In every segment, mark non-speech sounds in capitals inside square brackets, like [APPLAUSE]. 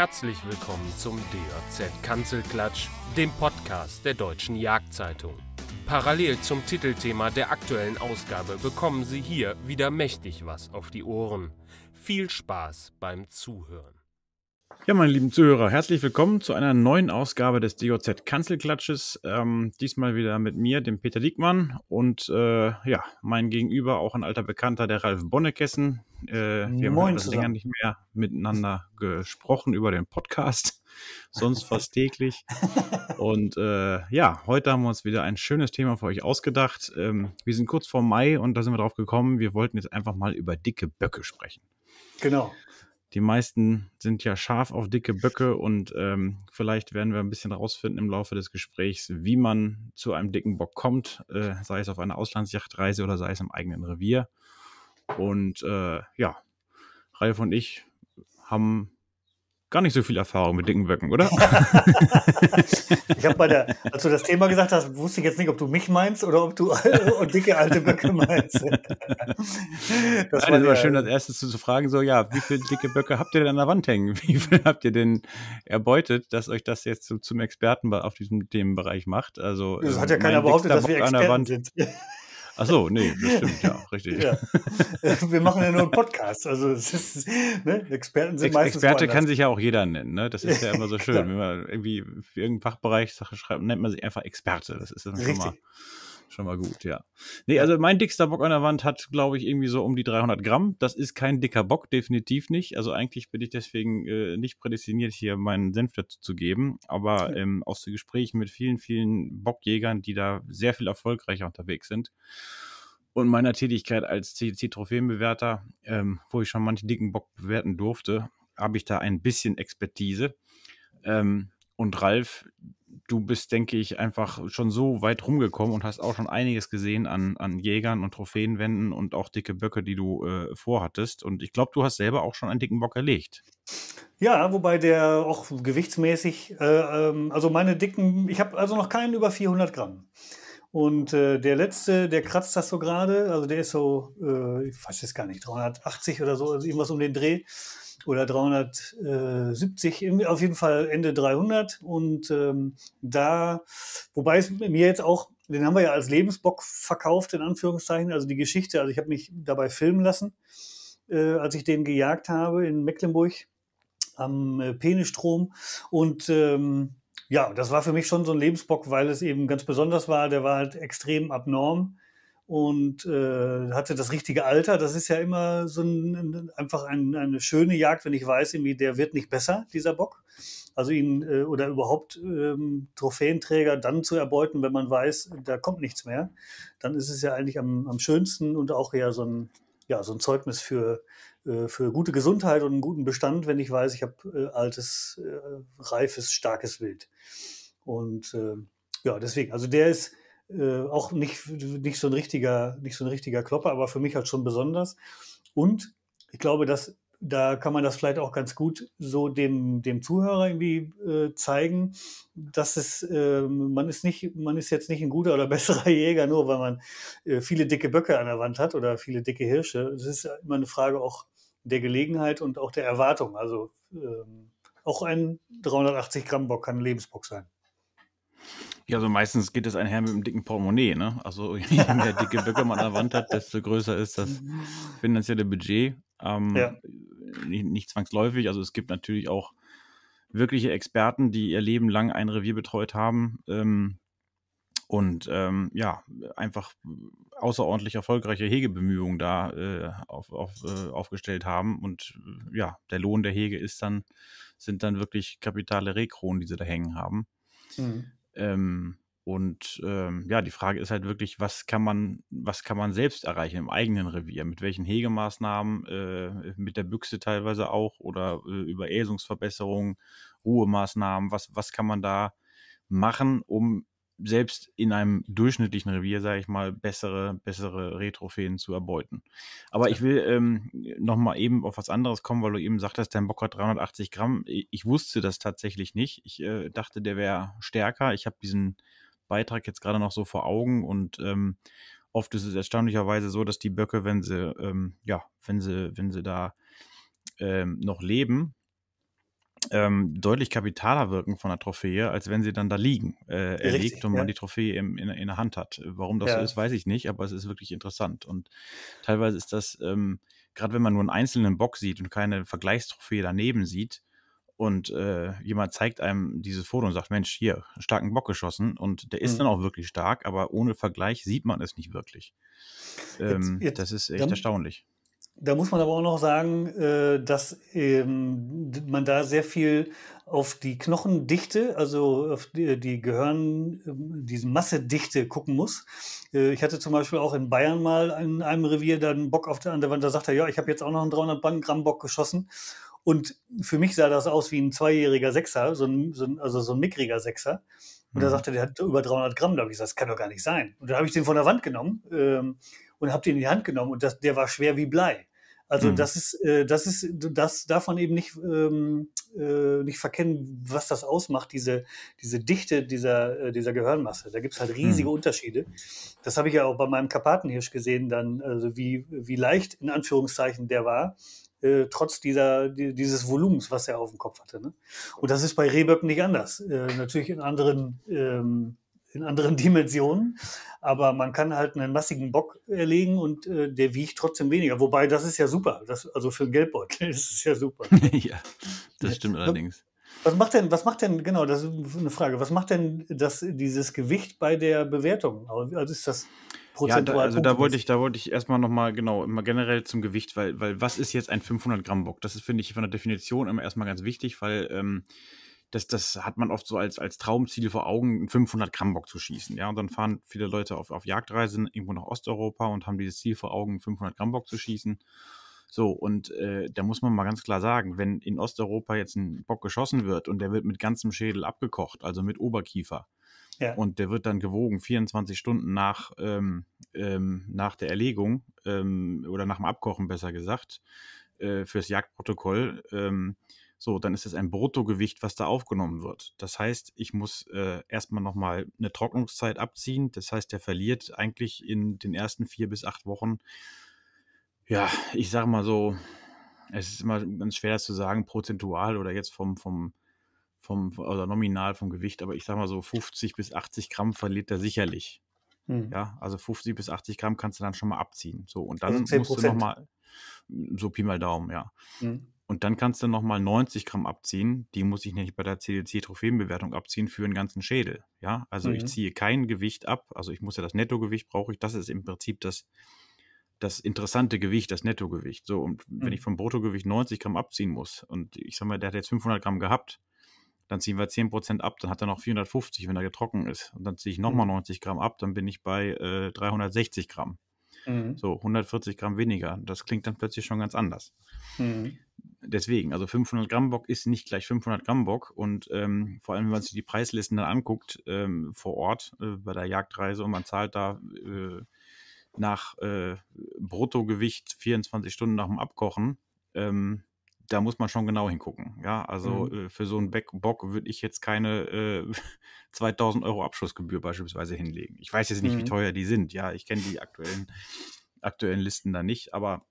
Herzlich willkommen zum DJZ Kanzelklatsch, dem Podcast der Deutschen Jagdzeitung. Parallel zum Titelthema der aktuellen Ausgabe bekommen Sie hier wieder mächtig was auf die Ohren. Viel Spaß beim Zuhören. Ja, meine lieben Zuhörer, herzlich willkommen zu einer neuen Ausgabe des DJZ Kanzelklatsches. Ähm, diesmal wieder mit mir, dem Peter Diekmann und äh, ja, mein Gegenüber auch ein alter Bekannter, der Ralf Bonnekessen. Äh, wir Moin haben länger nicht mehr miteinander gesprochen über den Podcast, [LAUGHS] sonst fast täglich. und äh, ja, heute haben wir uns wieder ein schönes Thema für euch ausgedacht. Ähm, wir sind kurz vor Mai und da sind wir drauf gekommen. Wir wollten jetzt einfach mal über dicke Böcke sprechen. Genau. Die meisten sind ja scharf auf dicke Böcke und ähm, vielleicht werden wir ein bisschen rausfinden im Laufe des Gesprächs, wie man zu einem dicken Bock kommt, äh, sei es auf einer Auslandsjachtreise oder sei es im eigenen Revier. Und äh, ja, Ralf und ich haben gar nicht so viel Erfahrung mit dicken Böcken, oder? [LAUGHS] ich habe bei der, als du das Thema gesagt hast, wusste ich jetzt nicht, ob du mich meinst oder ob du [LAUGHS] und dicke alte Böcke meinst. [LAUGHS] Das, Nein, war, das war schön, äh, als erstes zu fragen, so, ja, wie viele dicke Böcke habt ihr denn an der Wand hängen? Wie viel habt ihr denn erbeutet, dass euch das jetzt so zum Experten auf diesem Themenbereich macht? Also, das hat ähm, ja keiner behauptet, dass wir Experten sind. Ach so, nee, das stimmt, ja, richtig. Ja. [LAUGHS] Wir machen ja nur einen Podcast, also ist, ne? Experten sind Ex meistens Experte kann sich ja auch jeder nennen, ne? Das ist ja immer so [LAUGHS] schön, wenn man irgendwie für irgendeinen Fachbereich Sache schreibt, nennt man sich einfach Experte, das ist dann schon mal schon mal gut, ja. Nee, also mein dickster Bock an der Wand hat, glaube ich, irgendwie so um die 300 Gramm. Das ist kein dicker Bock, definitiv nicht. Also eigentlich bin ich deswegen äh, nicht prädestiniert, hier meinen Senf dazu zu geben. Aber ähm, aus den Gesprächen mit vielen, vielen Bockjägern, die da sehr viel erfolgreicher unterwegs sind und meiner Tätigkeit als CC-Trophäenbewerter, ähm, wo ich schon manche dicken Bock bewerten durfte, habe ich da ein bisschen Expertise. Ähm, und Ralf, du bist, denke ich, einfach schon so weit rumgekommen und hast auch schon einiges gesehen an, an Jägern und Trophäenwänden und auch dicke Böcke, die du äh, vorhattest. Und ich glaube, du hast selber auch schon einen dicken Bock erlegt. Ja, wobei der auch gewichtsmäßig, äh, ähm, also meine dicken, ich habe also noch keinen über 400 Gramm. Und äh, der letzte, der kratzt das so gerade, also der ist so, äh, ich weiß jetzt gar nicht, 380 oder so, also irgendwas um den Dreh oder 370, auf jeden Fall Ende 300. Und ähm, da, wobei es mir jetzt auch, den haben wir ja als Lebensbock verkauft, in Anführungszeichen, also die Geschichte. Also ich habe mich dabei filmen lassen, äh, als ich den gejagt habe in Mecklenburg am äh, Penestrom. Und ähm, ja, das war für mich schon so ein Lebensbock, weil es eben ganz besonders war. Der war halt extrem abnorm und äh, hatte das richtige Alter. Das ist ja immer so ein, einfach ein, eine schöne Jagd, wenn ich weiß, irgendwie der wird nicht besser, dieser Bock. Also ihn äh, oder überhaupt ähm, Trophäenträger dann zu erbeuten, wenn man weiß, da kommt nichts mehr, dann ist es ja eigentlich am, am schönsten und auch eher so ein, ja, so ein Zeugnis für, äh, für gute Gesundheit und einen guten Bestand, wenn ich weiß, ich habe äh, altes, äh, reifes, starkes Wild. Und äh, ja, deswegen, also der ist, äh, auch nicht, nicht so ein richtiger, nicht so ein richtiger Klopper, aber für mich halt schon besonders. Und ich glaube, dass da kann man das vielleicht auch ganz gut so dem, dem Zuhörer irgendwie äh, zeigen, dass es, äh, man ist nicht, man ist jetzt nicht ein guter oder [LAUGHS] besserer Jäger, nur weil man äh, viele dicke Böcke an der Wand hat oder viele dicke Hirsche. Das ist immer eine Frage auch der Gelegenheit und auch der Erwartung. Also ähm, auch ein 380 Gramm Bock kann ein Lebensbock sein. Ja, also meistens geht es einher mit einem dicken Portemonnaie, ne? Also [LAUGHS] je mehr dicke Böcke man an der Wand hat, desto größer ist das finanzielle Budget. Ähm, ja. nicht, nicht, zwangsläufig. Also es gibt natürlich auch wirkliche Experten, die ihr Leben lang ein Revier betreut haben ähm, und ähm, ja, einfach außerordentlich erfolgreiche Hegebemühungen da äh, auf, auf, äh, aufgestellt haben. Und äh, ja, der Lohn der Hege ist dann, sind dann wirklich kapitale Rekronen, die sie da hängen haben. Mhm. Ähm, und ähm, ja, die Frage ist halt wirklich, was kann man, was kann man selbst erreichen im eigenen Revier? Mit welchen Hegemaßnahmen, äh, mit der Büchse teilweise auch oder äh, über Äsungsverbesserungen, Ruhemaßnahmen, was, was kann man da machen, um selbst in einem durchschnittlichen Revier, sage ich mal, bessere, bessere Retrophäen zu erbeuten. Aber ja. ich will ähm, nochmal eben auf was anderes kommen, weil du eben sagtest, dein Bock hat 380 Gramm. Ich wusste das tatsächlich nicht. Ich äh, dachte, der wäre stärker. Ich habe diesen Beitrag jetzt gerade noch so vor Augen und ähm, oft ist es erstaunlicherweise so, dass die Böcke, wenn sie, ähm, ja, wenn sie, wenn sie da ähm, noch leben, ähm, deutlich kapitaler wirken von der Trophäe, als wenn sie dann da liegen, äh, Richtig, erlegt und man ja. die Trophäe im, in, in, der Hand hat. Warum das ja. so ist, weiß ich nicht, aber es ist wirklich interessant. Und teilweise ist das, ähm, gerade wenn man nur einen einzelnen Bock sieht und keine Vergleichstrophäe daneben sieht, und äh, jemand zeigt einem dieses Foto und sagt, Mensch, hier, starken Bock geschossen und der ist mhm. dann auch wirklich stark, aber ohne Vergleich sieht man es nicht wirklich. Ähm, jetzt, jetzt, das ist echt dann, erstaunlich. Da muss man aber auch noch sagen, äh, dass ähm, man da sehr viel auf die Knochendichte, also auf die Gehirn, ähm, diese Massedichte gucken muss. Äh, ich hatte zum Beispiel auch in Bayern mal in einem Revier dann Bock auf der anderen Wand, da sagt er, ja, ich habe jetzt auch noch einen 300 Gramm Bock geschossen. Und für mich sah das aus wie ein zweijähriger Sechser, so ein, so ein, also so ein mickriger Sechser. Und da mhm. er, der hat über 300 Gramm. Da habe ich gesagt, das kann doch gar nicht sein. Und da habe ich den von der Wand genommen ähm, und habe den in die Hand genommen. Und das, der war schwer wie Blei. Also mhm. das ist, äh, das ist, das darf man eben nicht, ähm, äh, nicht verkennen, was das ausmacht, diese, diese Dichte dieser, äh, dieser Gehirnmasse. Da gibt es halt riesige mhm. Unterschiede. Das habe ich ja auch bei meinem Karpatenhirsch gesehen, dann, also wie, wie leicht in Anführungszeichen der war, äh, trotz dieser, die, dieses Volumens, was er auf dem Kopf hatte. Ne? Und das ist bei Rehböcken nicht anders. Äh, natürlich in anderen ähm, in anderen [LAUGHS] Dimensionen. Aber man kann halt einen massigen Bock erlegen und äh, der wiegt trotzdem weniger. Wobei, das ist ja super. Das, also für einen Geldbeutel [LAUGHS] ist es ja super. [LAUGHS] ja, das stimmt ja. allerdings. Was macht denn, was macht denn, genau, das ist eine Frage, was macht denn das, dieses Gewicht bei der Bewertung? Also ist das prozentual? Ja, da, also da wollte ich, da wollte ich erstmal nochmal, genau, immer generell zum Gewicht, weil, weil was ist jetzt ein 500 Gramm Bock? Das ist, finde ich, von der Definition immer erstmal ganz wichtig, weil, ähm, das, das hat man oft so als, als Traumziel vor Augen, einen 500-Gramm-Bock zu schießen. Ja, und dann fahren viele Leute auf, auf Jagdreisen irgendwo nach Osteuropa und haben dieses Ziel vor Augen, einen 500-Gramm-Bock zu schießen. So, und äh, da muss man mal ganz klar sagen, wenn in Osteuropa jetzt ein Bock geschossen wird und der wird mit ganzem Schädel abgekocht, also mit Oberkiefer, ja. und der wird dann gewogen 24 Stunden nach, ähm, ähm, nach der Erlegung ähm, oder nach dem Abkochen besser gesagt äh, fürs Jagdprotokoll, ähm, so, dann ist es ein Bruttogewicht, was da aufgenommen wird. Das heißt, ich muss äh, erstmal nochmal eine Trocknungszeit abziehen. Das heißt, der verliert eigentlich in den ersten vier bis acht Wochen, ja, ich sage mal so, es ist immer ganz schwer zu sagen, prozentual oder jetzt vom, vom, vom oder nominal vom Gewicht, aber ich sage mal so 50 bis 80 Gramm verliert er sicherlich. Hm. Ja, also 50 bis 80 Gramm kannst du dann schon mal abziehen. So, und dann also musst du nochmal, so Pi mal Daumen, ja. Hm. Und dann kannst du nochmal 90 Gramm abziehen. Die muss ich nämlich bei der CDC-Trophäenbewertung abziehen für einen ganzen Schädel. Ja, also mhm. ich ziehe kein Gewicht ab. Also ich muss ja das Nettogewicht brauche ich. Das ist im Prinzip das, das interessante Gewicht, das Nettogewicht. So, und mhm. wenn ich mhm. vom Bruttogewicht 90 Gramm abziehen muss und ich sag mal, der hat jetzt 500 Gramm gehabt, dann ziehen wir 10 ab. Dann hat er noch 450, wenn er getrocken ist. Und dann ziehe ich nochmal mhm. 90 Gramm ab. Dann bin ich bei äh, 360 Gramm. Mhm. So 140 Gramm weniger. Das klingt dann plötzlich schon ganz anders. Mhm deswegen, also 500 Gramm Bock ist nicht gleich 500 Gramm Bock und ähm, vor allem, wenn man sich die Preislisten dann anguckt ähm, vor Ort äh, bei der Jagdreise und man zahlt da äh, nach äh, Bruttogewicht 24 Stunden nach dem Abkochen, ähm, da muss man schon genau hingucken. Ja, also mhm. Äh, für so einen Back Bock würde ich jetzt keine 2000 äh, [LAUGHS] Euro Abschlussgebühr beispielsweise hinlegen. Ich weiß jetzt nicht, mhm. wie teuer die sind. Ja, ich kenne die aktuellen, aktuellen Listen da nicht, aber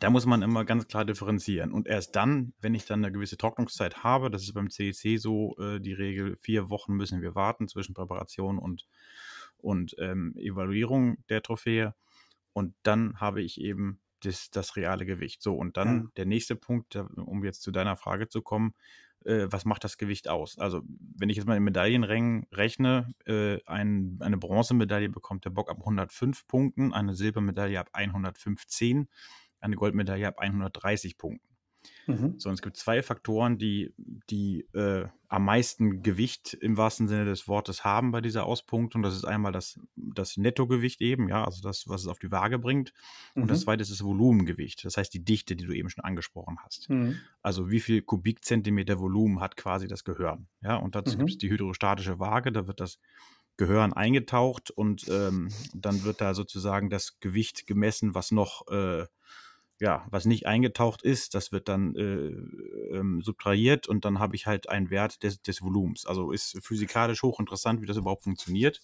da muss man immer ganz klar differenzieren. Und erst dann, wenn ich dann eine gewisse Trocknungszeit habe, das ist beim CEC e so äh, die Regel, vier Wochen müssen wir warten zwischen Präparation und, und ähm, Evaluierung der Trophäe. Und dann habe ich eben das, das reale Gewicht. So, und dann ja. der nächste Punkt, um jetzt zu deiner Frage zu kommen, äh, was macht das Gewicht aus? Also, wenn ich jetzt mal in Medaillenrängen rechne, äh, ein, eine Bronzemedaille bekommt der Bock ab 105 Punkten, eine Silbermedaille ab 115 Punkten eine Goldmedaille ab 130 Punkten. Mhm. Sondern es gibt zwei Faktoren, die, die äh, am meisten Gewicht im wahrsten Sinne des Wortes haben bei dieser Auspunktung. Das ist einmal das, das Nettogewicht eben, ja, also das, was es auf die Waage bringt. Und mhm. das zweite ist das Volumengewicht, das heißt die Dichte, die du eben schon angesprochen hast. Mhm. Also wie viel Kubikzentimeter Volumen hat quasi das Gehirn. Ja, und dazu mhm. gibt es die hydrostatische Waage, da wird das Gehirn eingetaucht und ähm, dann wird da sozusagen das Gewicht gemessen, was noch äh, ja, was nicht eingetaucht ist, das wird dann äh, ähm, subtrahiert und dann habe ich halt einen Wert des, des Volumens. Also ist physikalisch hochinteressant, wie das überhaupt funktioniert.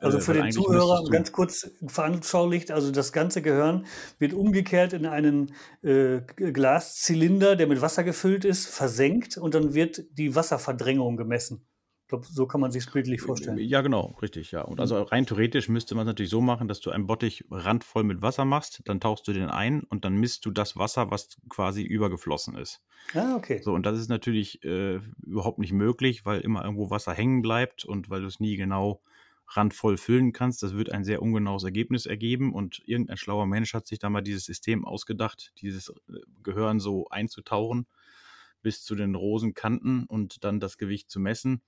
Also äh, für äh, den Zuhörer ganz kurz veranschaulicht, also das ganze Gehirn wird umgekehrt in einen äh, Glaszylinder, der mit Wasser gefüllt ist, versenkt und dann wird die Wasserverdrängung gemessen. Ich glaube, so kann man sich es bildlich vorstellen. Ja, genau, richtig, ja. Und also mhm. rein theoretisch müsste man es natürlich so machen, dass du einen Bottich randvoll mit Wasser machst, dann tauchst du den ein und dann misst du das Wasser, was quasi übergeflossen ist. Ah, okay. So, und das ist natürlich äh, überhaupt nicht möglich, weil immer irgendwo Wasser hängen bleibt und weil du es nie genau randvoll füllen kannst. Das wird ein sehr ungenaues Ergebnis ergeben und irgendein schlauer Mensch hat sich da mal dieses System ausgedacht, dieses äh, Gehirn so einzutauchen bis zu den Rosenkanten und dann das Gewicht zu messen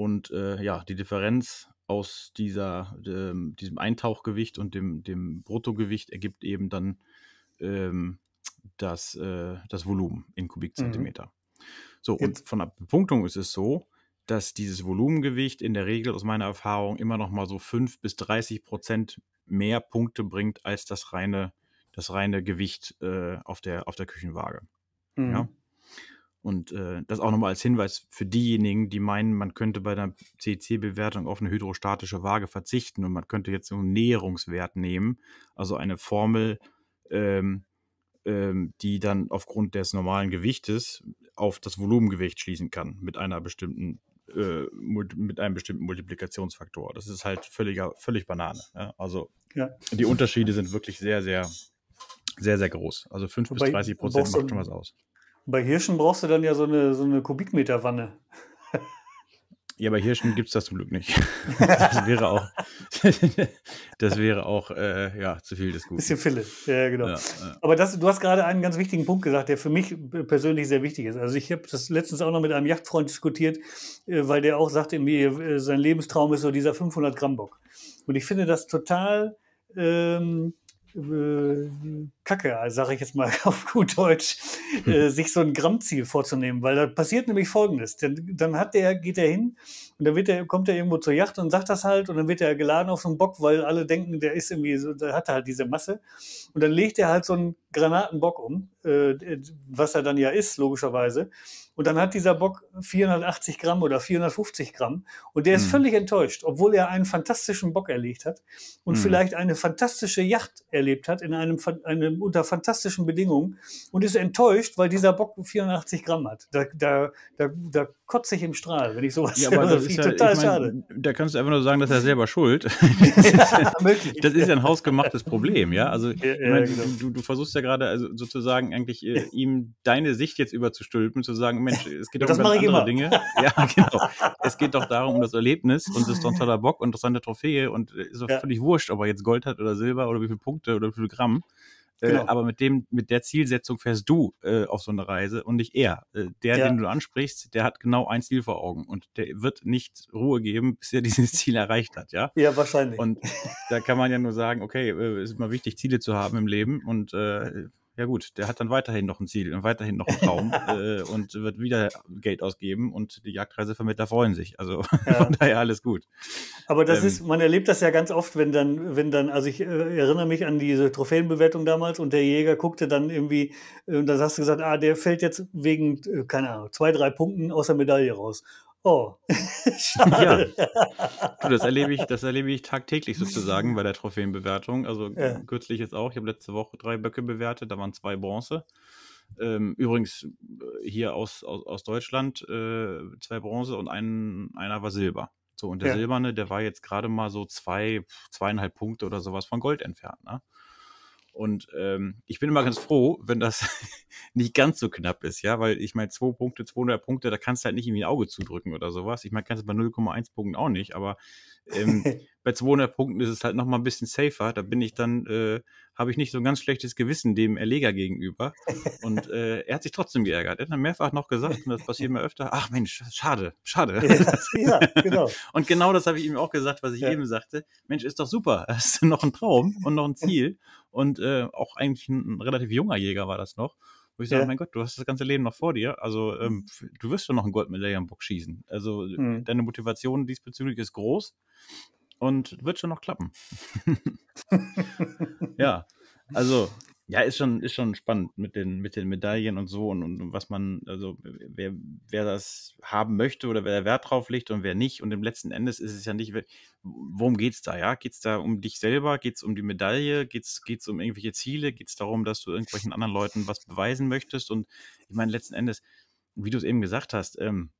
und äh, ja, die Differenz aus dieser, ähm, diesem Eintauchgewicht und dem, dem Bruttogewicht ergibt eben dann ähm, das, äh, das Volumen in mhm. Kubikzentimeter. Mhm. So, Jetzt. und von der Punktung ist es so, dass dieses Volumengewicht in der Regel aus meiner Erfahrung immer noch mal so 5 bis 30 Prozent mehr Punkte bringt als das reine, das reine Gewicht äh, auf, der, auf der Küchenwaage. Mhm. Ja? Und äh, das auch nochmal als Hinweis für diejenigen, die meinen, man könnte bei der CEC-Bewertung auf eine hydrostatische Waage verzichten und man könnte jetzt einen Näherungswert nehmen, also eine Formel, ähm, ähm, die dann aufgrund des normalen Gewichtes auf das Volumengewicht schließen kann mit einer bestimmten äh, mit einem bestimmten Multiplikationsfaktor. Das ist halt völliger, völlig Banane. Ja? Ne? Also ja. die Unterschiede sind wirklich sehr, sehr, sehr, sehr groß. Also 5 Wobei, bis 30 Prozent macht schon was aus. Bei Hirschen brauchst du dann ja so eine, so eine Kubikmeterwanne. Ja, bei Hirschen gibt es das zum Glück nicht. [LAUGHS] Das wäre auch, [LAUGHS] das wäre auch äh, ja, zu viel des Guten. Bisschen Fille, ja, genau. Ja, ja. Aber das, du hast gerade einen ganz wichtigen Punkt gesagt, der für mich persönlich sehr wichtig ist. Also ich habe das letztens auch noch mit einem Yachtfreund diskutiert, äh, weil der auch sagt, mir, äh, sein Lebenstraum ist so dieser 500 Gramm Bock. Und ich finde das total ähm, äh, Kacke, sage ich jetzt mal [LAUGHS] auf gut Deutsch, äh, hm. sich so ein Grammziel vorzunehmen, weil da passiert nämlich Folgendes. Dann, dann hat der, geht er hin und da wird der, kommt er irgendwo zur Yacht und sagt das halt und dann wird er geladen auf so einen Bock, weil alle denken, der ist irgendwie so, der hat halt diese Masse. Und dann legt er halt so einen Granatenbock um, äh, was er dann ja ist, logischerweise. Und dann hat dieser Bock 480 Gramm oder 450 Gramm. Und der ist hm. völlig enttäuscht, obwohl er einen fantastischen Bock erlegt hat und hm. vielleicht eine fantastische Yacht erlebt hat in einem, einem, unter fantastischen Bedingungen und ist enttäuscht, weil dieser Bock 480 Gramm hat. Da, da, da, da kotze ich im Strahl, wenn ich sowas ja, aber das ist ja, total ich mein, schade. Da kannst du einfach nur sagen, dass er selber schuld. [LAUGHS] [LAUGHS] ja, ist, das ist ja ein hausgemachtes Problem, ja. Also ja, ja, meine, genau. du, du, versuchst ja gerade also sozusagen eigentlich äh, [LAUGHS] ihm deine Sicht jetzt überzustülpen, zu sagen, Mensch, es geht doch um andere immer. Dinge. ja, genau. Es geht doch darum, um das Erlebnis und das ist doch ein toller Bock und das ist eine Trophäe und äh, ist doch völlig wurscht, ob er jetzt Gold hat oder Silber oder wie viele Punkte oder wie viele Gramm. Äh, genau. aber mit dem, mit der Zielsetzung fährst du äh, auf so eine Reise und nicht er. Äh, der, ja. den du ansprichst, der hat genau ein Ziel vor Augen und der wird nicht Ruhe geben, [LAUGHS] bis er dieses Ziel erreicht hat, ja? Ja, wahrscheinlich. Und [LAUGHS] da kann man ja nur sagen, okay, äh, ist immer wichtig, Ziele zu haben im Leben und äh, ja gut, der hat dann weiterhin noch ein Ziel und äh, weiterhin noch einen Traum [LAUGHS] äh, und wird wieder Geld ausgeben und die Jagdreisevermittler freuen sich. Also [LAUGHS] ja. von daher alles gut. Aber das ähm, ist, man erlebt das ja ganz oft, wenn dann, wenn dann, also ich äh, erinnere mich an diese Trophäenbewertung damals und der Jäger guckte dann irgendwie, äh, und da hast du gesagt, ah, der fällt jetzt wegen, äh, keine Ahnung, zwei, drei Punkten aus der Medaille raus. Oh, [LAUGHS] schade. Ja. [LAUGHS] Du, das erlebe ich, das erlebe ich tagtäglich sozusagen bei der Trophäenbewertung. Also ja. kürzlich jetzt auch. Ich habe letzte Woche drei Böcke bewertet, da waren zwei Bronze. Ähm, übrigens äh, hier aus, aus, aus Deutschland äh, zwei Bronze und ein, einer war Silber. So, und der ja. Silberne, der war jetzt gerade mal so zwei, zweieinhalb Punkte oder sowas von Gold entfernt. Ne? Und ähm, ich bin immer ganz froh, wenn das [LAUGHS] nicht ganz so knapp ist, ja, weil ich meine, zwei Punkte, 200 Punkte, da kannst du halt nicht irgendwie ein Auge zudrücken oder sowas. Ich meine, kannst du bei 0,1 Punkten auch nicht, aber ähm, [LAUGHS] bei 200 Punkten ist es halt nochmal ein bisschen safer. Da bin ich dann, äh, habe ich nicht so ein ganz schlechtes Gewissen dem Erleger gegenüber. Und äh, er hat sich trotzdem geärgert. Er hat dann mehrfach noch gesagt, und das passiert mir öfter, ach Mensch, schade, schade. Ja, genau. [LAUGHS] und genau das habe ich ihm auch gesagt, was ich ja. eben sagte. Mensch, ist doch super. [LAUGHS] Hast ist noch ein Traum und noch ein Ziel. Und äh, auch eigentlich ein, ein relativ junger Jäger war das noch wo ich sage, ja. mein Gott, du hast das ganze Leben noch vor dir. Also ähm, du wirst schon noch einen Goldmedaillenbock schießen. Also mhm. deine Motivation diesbezüglich ist groß und wird schon noch klappen. [LAUGHS] ja, also ja, ist schon, ist schon spannend mit den, mit den Medaillen und so und, und was man, also wer, wer das haben möchte oder wer Wert drauf legt und wer nicht. Und im letzten Endes ist es ja nicht, worum geht es da, ja? es da um dich selber? Geht es um die Medaille? Geht es um irgendwelche Ziele? Geht es darum, dass du irgendwelchen anderen Leuten was beweisen möchtest? Und ich meine, letzten Endes, wie du es eben gesagt hast, ähm,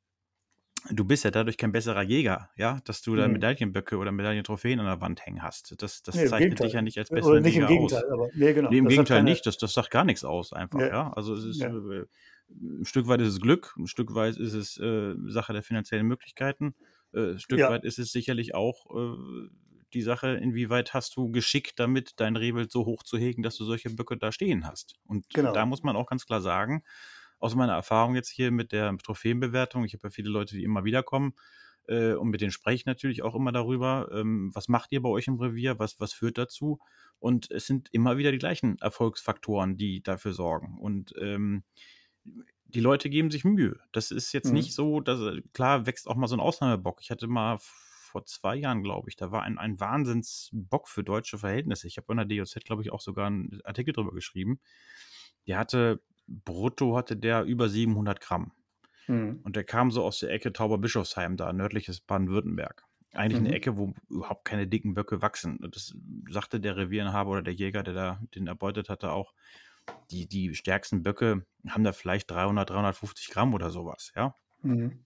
du bist ja dadurch kein besserer Jäger, ja, dass du da hm. Medaillenböcke oder Medaillentrophäen an der Wand hängen hast. Das, das nee, zeichnet dich ja nicht als besserer oder nicht Jäger im Gegenteil, aus. Aber, nee, genau. nee, im das Gegenteil keine... nicht, das, das sagt gar nichts aus einfach, ja. ja? Also es ist ja. Äh, ein Stück weit ist es Glück, ein Stück weit ist es äh, Sache der finanziellen Möglichkeiten, äh, ein Stück ja. weit ist es sicherlich auch äh, die Sache, inwieweit hast du geschickt damit, dein Rehwild so hoch zu hegen, dass du solche Böcke da stehen hast. Und genau. da muss man auch ganz klar sagen, aus meiner Erfahrung jetzt hier mit der Trophäenbewertung, ich habe ja viele Leute, die immer wieder kommen äh, und mit denen spreche ich natürlich auch immer darüber, ähm, was macht ihr bei euch im Revier, was, was führt dazu? Und es sind immer wieder die gleichen Erfolgsfaktoren, die dafür sorgen. Und ähm, die Leute geben sich Mühe. Das ist jetzt mhm. nicht so, dass äh, klar wächst auch mal so ein Ausnahmebock. Ich hatte mal vor zwei Jahren, glaube ich, da war ein, ein Wahnsinnsbock für deutsche Verhältnisse. Ich habe in der DOZ, glaube ich, auch sogar einen Artikel drüber geschrieben. Der hatte brutto hatte der über 700 Gramm. Mhm. Und der kam so aus der Ecke Tauberbischofsheim da, nördliches Baden-Württemberg. Eigentlich mhm. eine Ecke, wo überhaupt keine dicken Böcke wachsen. Das sagte der Revierinhaber oder der Jäger, der da den erbeutet hatte, auch. Die, die stärksten Böcke haben da vielleicht 300, 350 Gramm oder sowas, ja. Mhm.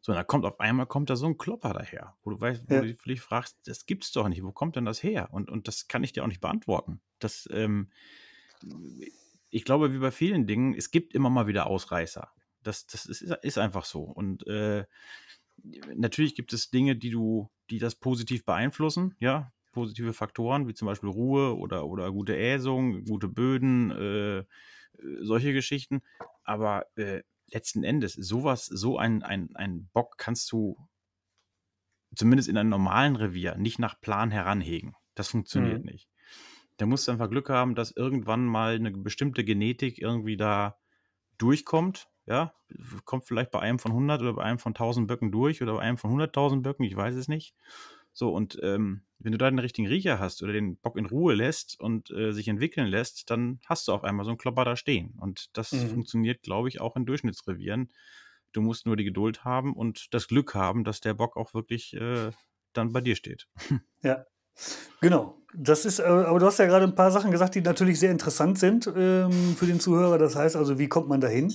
So, und da kommt auf einmal kommt da so ein Klopper daher, wo du weißt, wo ja. du dich fragst, das gibt's doch nicht, wo kommt denn das her? Und, und das kann ich dir auch nicht beantworten. Das, ähm, ich glaube, wie bei vielen Dingen, es gibt immer mal wieder Ausreißer. Das, das ist, ist einfach so. Und äh, natürlich gibt es Dinge, die du, die das positiv beeinflussen, ja, positive Faktoren, wie zum Beispiel Ruhe oder, oder gute Äsung, gute Böden, äh, äh solche Geschichten. Aber äh, letzten Endes, sowas, so ein, ein, ein Bock kannst du zumindest in einem normalen Revier nicht nach Plan heranhegen. Das funktioniert mhm. nicht. Da musst du einfach Glück haben, dass irgendwann mal eine bestimmte Genetik irgendwie da durchkommt. Ja, kommt vielleicht bei einem von 100 oder bei einem von 1000 Böcken durch oder bei einem von 100.000 Böcken, ich weiß es nicht. So, und ähm, wenn du da den richtigen Riecher hast oder den Bock in Ruhe lässt und äh, sich entwickeln lässt, dann hast du auf einmal so einen Klopper da stehen. Und das mhm. funktioniert, glaube ich, auch in Durchschnittsrevieren. Du musst nur die Geduld haben und das Glück haben, dass der Bock auch wirklich äh, dann bei dir steht. [LAUGHS] Ja, Genau. Das ist, äh, aber du hast ja gerade ein paar Sachen gesagt, die natürlich sehr interessant sind ähm, für den Zuhörer. Das heißt also, wie kommt man dahin?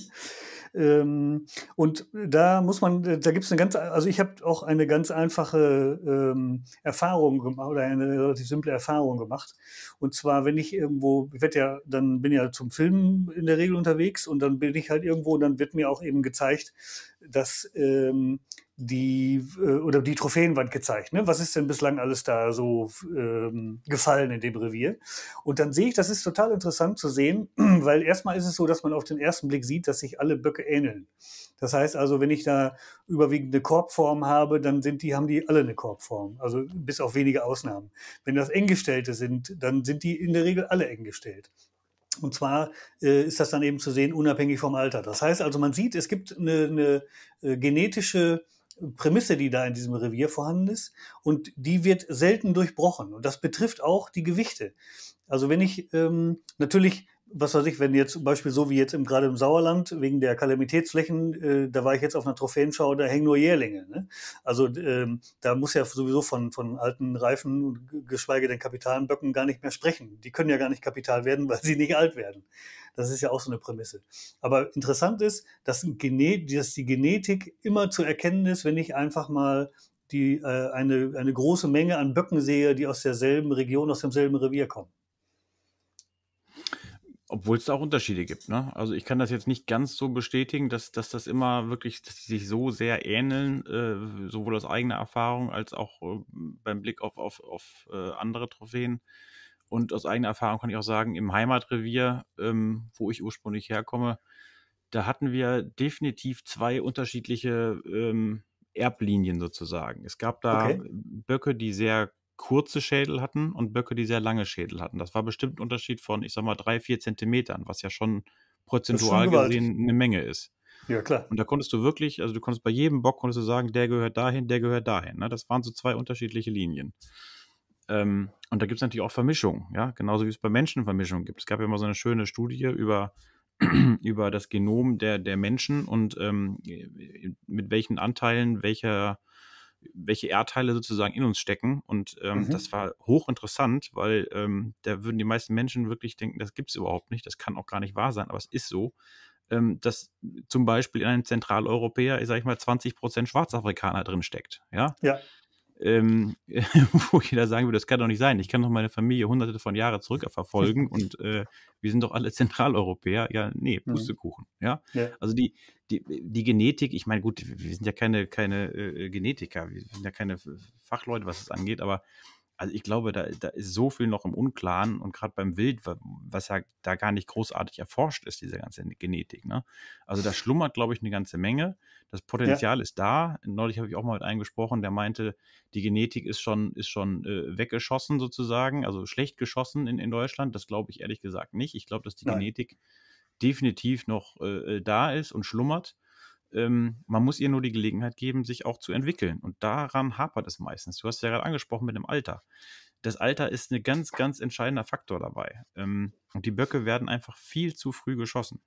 Ähm, und da muss man, äh, da gibt es eine ganz, also ich habe auch eine ganz einfache ähm, Erfahrung gemacht oder eine relativ simple Erfahrung gemacht. Und zwar, wenn ich irgendwo, ich werde ja, dann bin ja zum Filmen in der Regel unterwegs und dann bin ich halt irgendwo und dann wird mir auch eben gezeigt, dass ähm, die äh, oder die Trophäenwand gezeigt. Ne? Was ist denn bislang alles da so ähm, gefallen in dem Revier? Und dann sehe ich, das ist total interessant zu sehen, [CLEARS THROAT] weil erstmal ist es so, dass man auf den ersten Blick sieht, dass sich alle Böcke ähneln. Das heißt also, wenn ich da überwiegend eine Korbform habe, dann sind die, haben die alle eine Korbform, also bis auf wenige Ausnahmen. Wenn das Enggestellte sind, dann sind die in der Regel alle enggestellt. Und zwar äh, ist das dann eben zu sehen, unabhängig vom Alter. Das heißt also, man sieht, es gibt eine, eine äh, genetische Prämisse, die da in diesem Revier vorhanden ist. Und die wird selten durchbrochen. Und das betrifft auch die Gewichte. Also wenn ich ähm, natürlich, was weiß ich, wenn jetzt zum Beispiel so wie jetzt im, gerade im Sauerland, wegen der Kalamitätsflächen, äh, da war ich jetzt auf einer Trophäenschau, da hängen nur Jährlinge. Ne? Also ähm, da muss ja sowieso von, von alten Reifen, geschweige denn Kapitalböcken gar nicht mehr sprechen. Die können ja gar nicht Kapital werden, weil sie nicht alt werden. Das ist ja auch so eine Prämisse. Aber interessant ist, dass, die Genetik immer zu erkennen ist, wenn ich einfach mal die, äh, eine, eine große Menge an Böcken sehe, die aus derselben Region, aus demselben Revier kommen. Obwohl es da auch Unterschiede gibt. Ne? Also ich kann das jetzt nicht ganz so bestätigen, dass, dass das immer wirklich, dass die sich so sehr ähneln, äh, sowohl aus eigener Erfahrung als auch äh, beim Blick auf, auf, auf äh, andere Trophäen. Und aus eigener Erfahrung kann ich auch sagen, im Heimatrevier, ähm, wo ich ursprünglich herkomme, da hatten wir definitiv zwei unterschiedliche ähm, Erblinien sozusagen. Es gab da okay. Böcke, die sehr kurze Schädel hatten und Böcke, die sehr lange Schädel hatten. Das war bestimmt ein Unterschied von, ich sag mal, drei, vier Zentimetern, was ja schon prozentual schon gesehen eine Menge ist. Ja, klar. Und da konntest du wirklich, also du konntest bei jedem Bock konntest du sagen, der gehört dahin, der gehört dahin. Ne? Das waren so zwei unterschiedliche Linien. Ähm, und da gibt es natürlich auch Vermischung, ja, genauso wie es bei Menschen Vermischung gibt. Es gab ja mal so eine schöne Studie über, [CLEARS THROAT] über das Genom der, der Menschen und ähm, mit welchen Anteilen welcher welche Erdteile sozusagen in uns stecken. Und ähm, mhm. das war hochinteressant, weil ähm, da würden die meisten Menschen wirklich denken, das gibt es überhaupt nicht, das kann auch gar nicht wahr sein, aber es ist so, ähm, dass zum Beispiel in einem Zentraleuropäer, ich sage mal, 20 Prozent Schwarzafrikaner drin steckt. Ja? ja ähm, [LAUGHS] wo jeder sagen würde, das kann doch nicht sein. Ich kann doch meine Familie hunderte von Jahren zurückverfolgen [LAUGHS] und äh, wir sind doch alle Zentraleuropäer. Ja, nee, mhm. Pustekuchen. Ja? ja? also die, die, die Genetik, ich meine, gut, wir sind ja keine, keine äh, Genetiker, wir sind ja keine Fachleute, was es angeht, aber also ich glaube, da, da ist so viel noch im Unklaren und gerade beim Wild, was ja da gar nicht großartig erforscht ist, diese ganze Genetik. Ne? Also da schlummert, glaube ich, eine ganze Menge. Das Potenzial ja. ist da. Neulich habe ich auch mal mit einem gesprochen, der meinte, die Genetik ist schon, ist schon äh, weggeschossen sozusagen, also schlecht geschossen in, in Deutschland. Das glaube ich ehrlich gesagt nicht. Ich glaube, dass die Nein. Genetik definitiv noch äh, äh da ist und schlummert. Ähm, man muss ihr nur die Gelegenheit geben, sich auch zu entwickeln. Und daran hapert es meistens. Du hast es ja gerade angesprochen mit dem Alter. Das Alter ist ein ganz, ganz entscheidender Faktor dabei. Ähm, und die Böcke werden einfach viel zu früh geschossen.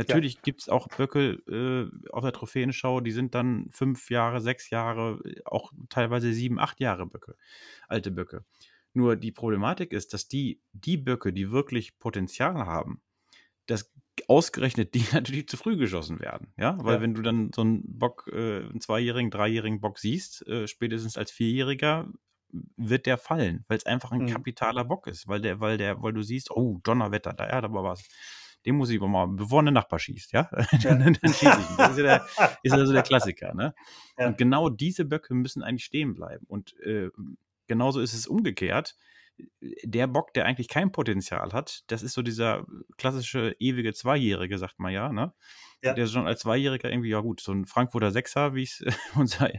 Natürlich ja. gibt es auch Böcke äh, auf der Trophäenschau, die sind dann fünf Jahre, sechs Jahre, äh, auch teilweise sieben, acht Jahre Böcke, alte Böcke. Nur die Problematik ist, dass die, die Böcke, die wirklich Potenzial haben, dass ausgerechnet die [LAUGHS] natürlich zu früh geschossen werden. Ja, weil ja. wenn du dann so einen Bock, äh, einen zweijährigen, dreijährigen Bock siehst, äh, spätestens als Vierjähriger äh, wird der fallen, weil es einfach ein mhm. kapitaler Bock ist, weil der, weil der, weil du siehst, oh, Donnerwetter, da er hat aber was den muss ich aber mal, bevor eine Nachbar schießt, ja, [LAUGHS] dann, dann schieße ich ihn. Das ist ja, der, ist ja der Klassiker, ne? Ja. Und genau diese Böcke müssen eigentlich stehen bleiben. Und äh, genauso ist es umgekehrt. Der Bock, der eigentlich kein Potenzial hat, das ist so dieser klassische ewige Zweijährige, sagt man ja, ne? Ja. der schon als Zweijähriger irgendwie, ja gut, so ein Frankfurter Sechser, wie es [LAUGHS] unser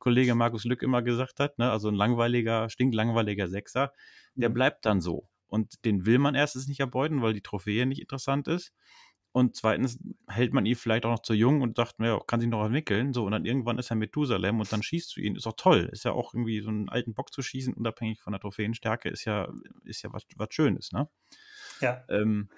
Kollege Markus Lück immer gesagt hat, ne? also ein langweiliger, stinklangweiliger Sechser, der mhm. bleibt dann so und den will man erstens nicht erbeuten, weil die Trophäe nicht interessant ist. Und zweitens hält man ihn vielleicht auch noch zu jung und sagt, ja, kann sich noch entwickeln. So, und dann irgendwann ist er Methusalem und dann schießt du ihn. Ist auch toll. Ist ja auch irgendwie so einen alten Bock zu schießen, unabhängig von der Trophäenstärke, ist ja, ist ja was, was Schönes, ne? Ja. Ähm,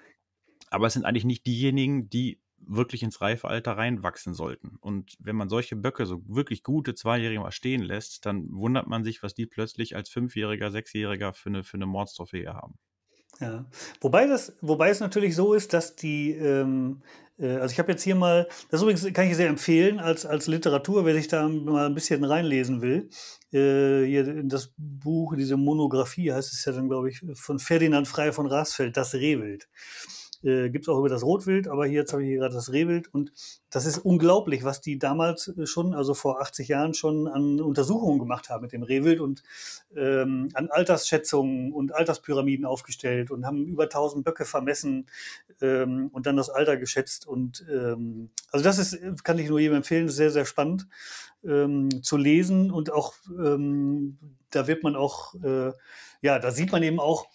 aber es sind eigentlich nicht diejenigen, die wirklich ins reife Alter reinwachsen sollten. Und wenn man solche Böcke, so wirklich gute Zweijährige mal stehen lässt, dann wundert man sich, was die plötzlich als Fünfjähriger, Sechsjähriger für eine, für eine Mordstrophäe haben. Ja. Wobei, das, wobei es natürlich so ist, dass die, ähm, äh, also ich habe jetzt hier mal, das übrigens kann ich sehr empfehlen als, als Literatur, wer sich da mal ein bisschen reinlesen will. Äh, hier in das Buch, diese Monographie heißt es ja dann, glaube ich, von Ferdinand Frey von Rasfeld, Das Rehwild. Äh, Gibt es auch über das Rotwild, aber hier, jetzt habe ich hier gerade das Rehwild. Und das ist unglaublich, was die damals äh, schon, also vor 80 Jahren schon an Untersuchungen gemacht haben mit dem Rehwild und ähm, an Altersschätzungen und Alterspyramiden aufgestellt und haben über 1000 Böcke vermessen ähm, und dann das Alter geschätzt. Und ähm, also das ist, kann ich nur jedem empfehlen, sehr, sehr spannend ähm, zu lesen und auch ähm, da wird man auch, äh, ja, da sieht man eben auch,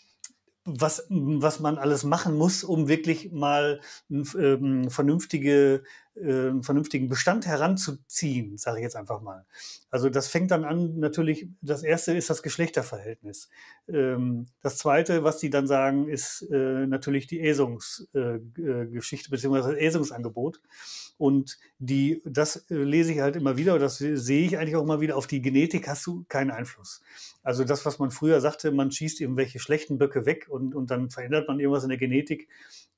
was, was man alles machen muss, um wirklich mal ähm, vernünftige äh, vernünftigen Bestand heranzuziehen, sage ich jetzt einfach mal. Also das fängt dann an, natürlich, das erste ist das Geschlechterverhältnis. Ähm, das zweite, was die dann sagen, ist äh, natürlich die Esungsgeschichte äh, äh beziehungsweise das Esungsangebot. Und die, das äh, lese ich halt immer wieder, das sehe ich eigentlich auch immer wieder, auf die Genetik hast du keinen Einfluss. Also das, was man früher sagte, man schießt irgendwelche schlechten Böcke weg und, und dann verändert man irgendwas in der Genetik,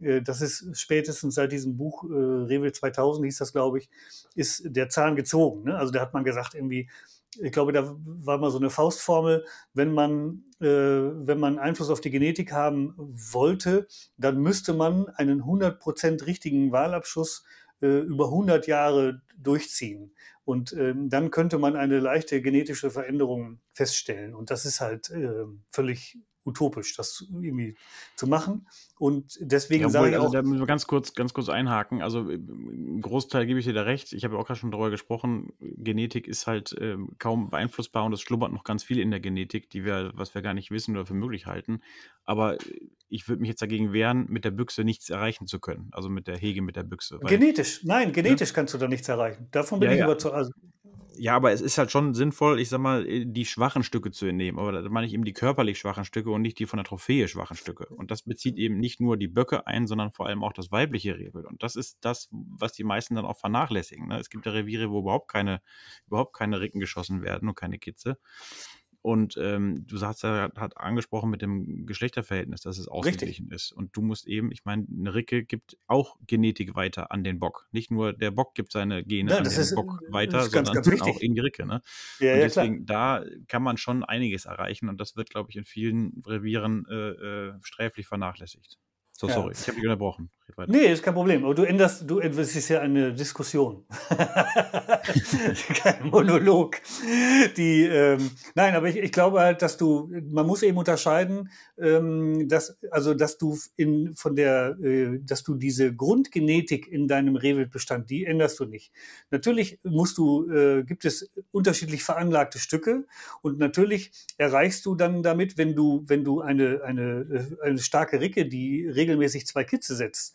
das ist spätestens seit diesem Buch äh, Revel 2000 2000 hieß das, glaube ich, ist der Zahn gezogen. Ne? Also da hat man gesagt, irgendwie, ich glaube, da war mal so eine Faustformel, wenn man, äh, wenn man Einfluss auf die Genetik haben wollte, dann müsste man einen 100% richtigen Wahlabschuss äh, über 100 Jahre durchziehen. Und ähm, dann könnte man eine leichte genetische Veränderung feststellen. Und das ist halt äh, völlig utopisch, das irgendwie zu machen. Und deswegen ja, sage ich also auch. Also, da müssen wir ganz kurz, ganz kurz einhaken. Also äh, im Großteil gebe ich dir da recht. Ich habe ja auch gerade schon darüber gesprochen. Genetik ist halt äh, kaum beeinflussbar und es schlummert noch ganz viel in der Genetik, die wir, was wir gar nicht wissen oder für möglich halten. Aber äh, ich würde mich jetzt dagegen wehren, mit der Büchse nichts erreichen zu können. Also mit der Hege, mit der Büchse. Weil, genetisch, nein, genetisch ne? kannst du da nichts erreichen. Davon bin ja, ich ja. überzeugt. Also, ja, aber es ist halt schon sinnvoll, ich sag mal, äh, die schwachen Stücke zu entnehmen. Aber da meine ich eben die körperlich schwachen Stücke und nicht die von der Trophäe schwachen Stücke. Und das bezieht eben nicht nur die Böcke ein, sondern vor allem auch das weibliche Rehwild. Und das ist das, was die meisten dann auch vernachlässigen. Ne? Es gibt ja Reviere, wo überhaupt keine, überhaupt keine Ricken geschossen werden und keine Kitze. Und ähm, du hast ja hat angesprochen mit dem Geschlechterverhältnis, dass es ausgeglichen Richtig. ist. Und du musst eben, ich meine, eine Ricke gibt auch Genetik weiter an den Bock. Nicht nur der Bock gibt seine Gene ja, an den ist, Bock äh, weiter, ganz, sondern ganz auch in die Ricke. Ne? Ja, und deswegen, klar. da kann man schon einiges erreichen und das wird, glaube ich, in vielen Revieren äh, äh, sträflich vernachlässigt. So, sorry, ich habe dich unterbrochen. Weiter. Nee, ist kein Problem. Aber du änderst, du, es ist ja eine Diskussion. [LAUGHS] kein Monolog. Die, ähm, nein, aber ich, ich glaube halt, dass du, man muss eben unterscheiden, ähm, dass, also, dass du in, von der, äh, dass du diese Grundgenetik in deinem Rehwildbestand, die änderst du nicht. Natürlich musst du, äh, gibt es unterschiedlich veranlagte Stücke und natürlich erreichst du dann damit, wenn du, wenn du eine, eine, äh, eine starke Ricke, die regelmäßig zwei Kitze setzt,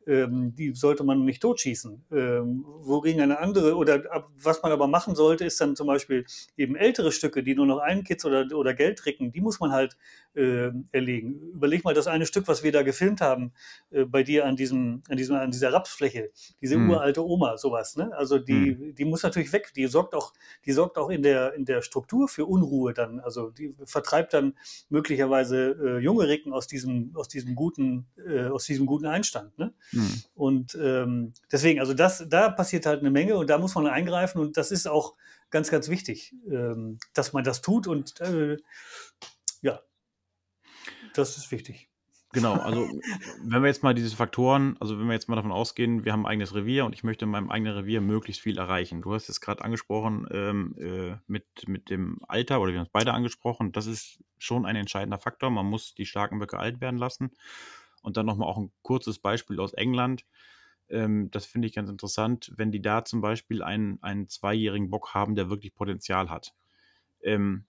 ähm, die sollte man nicht totschießen. Ähm, wogegen eine andere, oder ab, was man aber machen sollte, ist dann zum Beispiel eben ältere Stücke, die nur noch einen Kitz oder, oder Geld tricken, die muss man halt äh, erlegen. Überleg mal das eine Stück, was wir da gefilmt haben, äh, bei dir an, diesem, an, diesem, an dieser Rapsfläche, diese mhm. uralte Oma, sowas. Ne? Also die, mhm. die muss natürlich weg, die sorgt auch, die sorgt auch in, der, in der Struktur für Unruhe dann. Also die vertreibt dann möglicherweise äh, junge Ricken aus diesem, aus diesem guten, äh, aus diesem guten Einstand. Ne? Mhm. Und ähm, deswegen, also das, da passiert halt eine Menge und da muss man eingreifen und das ist auch ganz, ganz wichtig, ähm, dass man das tut und äh, ja, das ist wichtig. Genau, also wenn wir jetzt mal diese Faktoren, also wenn wir jetzt mal davon ausgehen, wir haben ein eigenes Revier und ich möchte in meinem eigenen Revier möglichst viel erreichen. Du hast es gerade angesprochen ähm, äh, mit, mit dem Alter oder wir haben es beide angesprochen. Das ist schon ein entscheidender Faktor. Man muss die starken Böcke alt werden lassen und dann nochmal auch ein kurzes Beispiel aus England. Ähm, das finde ich ganz interessant, wenn die da zum Beispiel einen, einen zweijährigen Bock haben, der wirklich Potenzial hat. Ähm,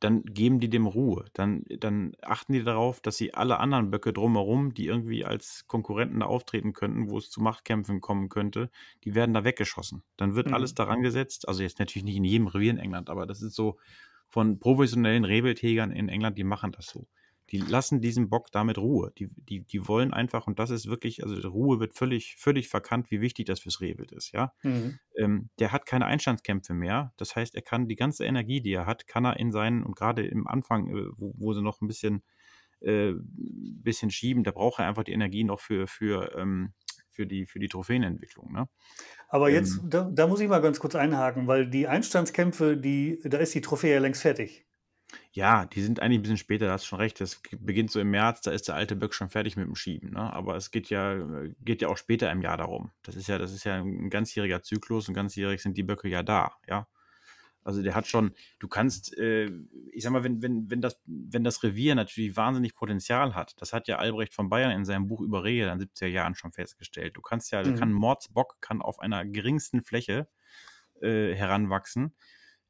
dann geben die dem Ruhe. Dann, dann achten die darauf, dass sie alle anderen Böcke drumherum, die irgendwie als Konkurrenten da auftreten könnten, wo es zu Machtkämpfen kommen könnte, die werden da weggeschossen. Dann wird mhm. alles daran gesetzt, also jetzt natürlich nicht in jedem Revier in England, aber das ist so von professionellen Rebeltägern in England, die machen das so. Die lassen diesen Bock damit Ruhe. Die, die, die wollen einfach, und das ist wirklich, also Ruhe wird völlig, völlig verkannt, wie wichtig das fürs Rehwild ist, ja. Mhm. Ähm, der hat keine Einstandskämpfe mehr. Das heißt, er kann die ganze Energie, die er hat, kann er in seinen, und gerade im Anfang, äh, wo, wo sie noch ein bisschen, äh, bisschen schieben, da braucht er einfach die Energie noch für, für, ähm, für die, für die Trophäenentwicklung. Ne? Aber jetzt, ähm, da, da, muss ich mal ganz kurz einhaken, weil die Einstandskämpfe, die, da ist die Trophäe ja längst fertig. Ja, die sind eigentlich ein bisschen später, da hast du schon recht. Das beginnt so im März, da ist der alte Böck schon fertig mit dem Schieben. Ne? Aber es geht ja, geht ja auch später im Jahr darum. Das ist ja, das ist ja ein ganzjähriger Zyklus und ganzjährig sind die Böcke ja da, ja. Also der hat schon, du kannst, äh, ich sag mal, wenn, wenn, wenn, das, wenn das Revier natürlich wahnsinnig Potenzial hat, das hat ja Albrecht von Bayern in seinem Buch über Rehe in den 70er Jahren schon festgestellt. Du kannst ja, mhm. kann Mordsbock kann auf einer geringsten Fläche äh, heranwachsen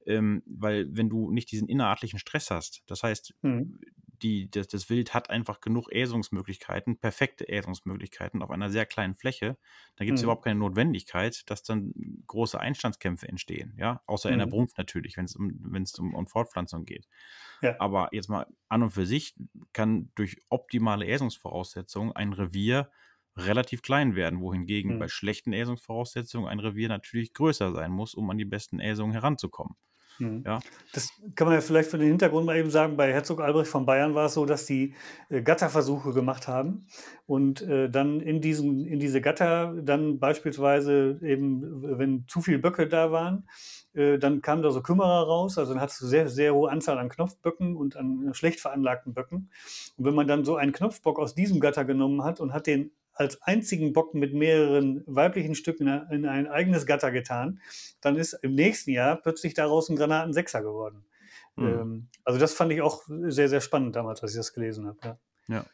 ähm, weil wenn du nicht diesen innerartlichen Stress hast, das heißt, mhm. die, das, das Wild hat einfach genug Äsungsmöglichkeiten, perfekte Äsungsmöglichkeiten auf einer sehr kleinen Fläche, dann gibt es mhm. überhaupt keine Notwendigkeit, dass dann große Einstandskämpfe entstehen, ja, außer mhm. in der mhm. Brumpf natürlich, wenn es um, um, um Fortpflanzung geht. Ja. Aber jetzt mal an und für sich kann durch optimale Äsungsvoraussetzungen ein Revier relativ klein werden, wohingegen mhm. bei schlechten Äsungsvoraussetzungen ein Revier natürlich größer sein muss, um an die besten Äsungen heranzukommen. Mhm. Ja. Das kann man ja vielleicht für den Hintergrund mal eben sagen. Bei Herzog Albrecht von Bayern war es so, dass die äh, Gatterversuche gemacht haben und äh, dann in, diesen, in diese Gatter dann beispielsweise eben, wenn zu viele Böcke da waren, äh, dann kamen da so Kümmerer raus. Also dann hattest du sehr, sehr hohe Anzahl an Knopfböcken und an schlecht veranlagten Böcken. Und wenn man dann so einen Knopfbock aus diesem Gatter genommen hat und hat den als einzigen Bock mit mehreren weiblichen Stücken in ein eigenes Gatter getan, dann ist im nächsten Jahr plötzlich daraus ein Granatensechser geworden. Mhm. also das fand ich auch sehr, sehr spannend damals, als ich das gelesen habe. Ja. ja.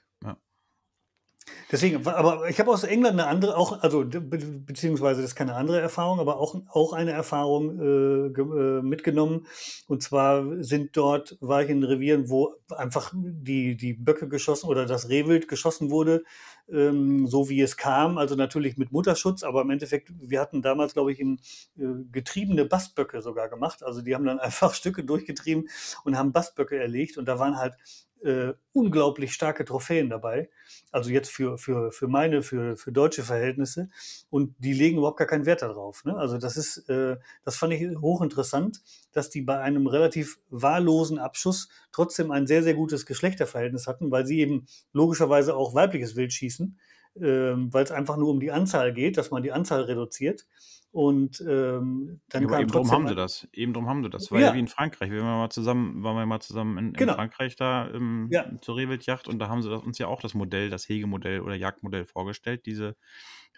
Deswegen, aber ich habe aus England eine andere, auch, also beziehungsweise das ist keine andere Erfahrung, aber auch, auch eine Erfahrung äh, äh, mitgenommen. Und zwar sind dort, war ich in Revieren, wo einfach die, die Böcke geschossen oder das Rehwild geschossen wurde, ähm, so wie es kam. Also natürlich mit Mutterschutz, aber im Endeffekt, wir hatten damals, glaube ich, in, äh, getriebene Bastböcke sogar gemacht. Also die haben dann [LAUGHS] einfach Stücke durchgetrieben und haben Bastböcke erlegt. Und da waren halt äh, unglaublich starke Trophäen dabei. Also jetzt für, für, für meine, für, für deutsche Verhältnisse. Und die legen überhaupt gar keinen Wert darauf. Ne? Also das ist, äh, das fand ich hochinteressant, dass die bei einem relativ wahllosen Abschuss trotzdem ein sehr, sehr gutes Geschlechterverhältnis hatten, weil sie eben logischerweise auch weibliches Wild schießen, äh, weil es einfach nur um die Anzahl geht, dass man die Anzahl reduziert. Und ähm, dann ja, kam eben drum haben sie das. Eben drum haben sie das. War ja, ja wie in Frankreich. Wir waren mal zusammen, waren wir mal zusammen in, in genau. Frankreich da im, ähm, ja. zur Rehwildjacht und da haben sie uns ja auch das Modell, das Hegemodell oder Jagdmodell vorgestellt, diese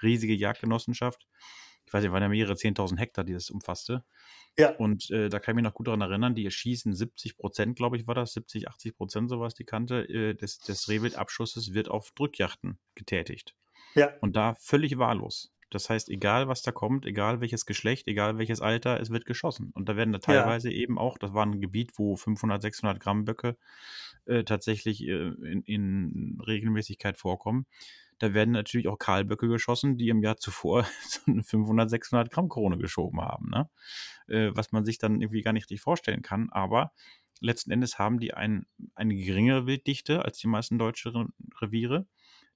riesige Jagdgenossenschaft. Ich weiß nicht, waren ja mehrere 10.000 Hektar, die das umfasste. Ja. Und äh, da kann ich mich noch gut daran erinnern, die erschießen 70 Prozent, glaube ich, war das, 70, 80 Prozent, sowas die Kante, äh, des, des Rehwildabschusses wird auf Drückjachten getätigt. Ja. Und da völlig wahllos. Das heißt, egal was da kommt, egal welches Geschlecht, egal welches Alter, es wird geschossen. Und da werden da teilweise ja. eben auch, das war ein Gebiet, wo 500, 600 Gramm Böcke äh, tatsächlich äh, in, in, Regelmäßigkeit vorkommen. Da werden natürlich auch Kahlböcke geschossen, die im Jahr zuvor [LAUGHS] so eine 500, 600 Gramm Krone geschoben haben. Ne? Äh, was man sich dann irgendwie gar nicht richtig vorstellen kann. Aber letzten Endes haben die ein, eine geringere Wilddichte als die meisten deutschen Reviere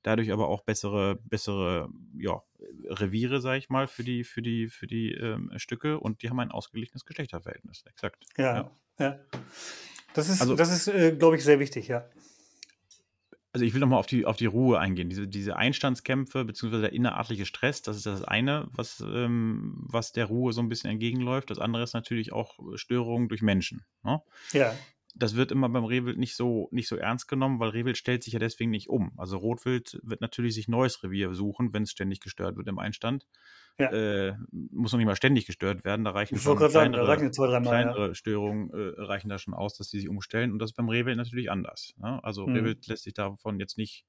dadurch aber auch bessere, bessere ja, Reviere, sag ich mal, für die, für die, für die ähm, Stücke und die haben ein ausgeglichenes Geschlechterverhältnis, exakt. Ja, ja. ja. Das ist, also, ist, äh, glaube ich, sehr wichtig, ja. Also ich will nochmal auf die, auf die Ruhe eingehen. Diese, diese Einstandskämpfe bzw. der innerartliche Stress, das ist das eine, was, ähm, was der Ruhe so ein bisschen entgegenläuft. Das andere ist natürlich auch Störungen durch Menschen. Ne? Ja das wird immer beim Rehwild nicht so, nicht so ernst genommen, weil Rehwild stellt sich ja deswegen nicht um. Also Rotwild wird natürlich sich neues Revier suchen, wenn es ständig gestört wird im Einstand. Ja. Äh, muss noch nicht mal ständig gestört werden, da reichen schon kleinere, sagen, reichen zwei, drei mal, kleinere ja. Störungen äh, reichen da schon aus, dass die sich umstellen und das ist beim Rehwild natürlich anders. Ne? Also mhm. Rehwild lässt sich davon jetzt nicht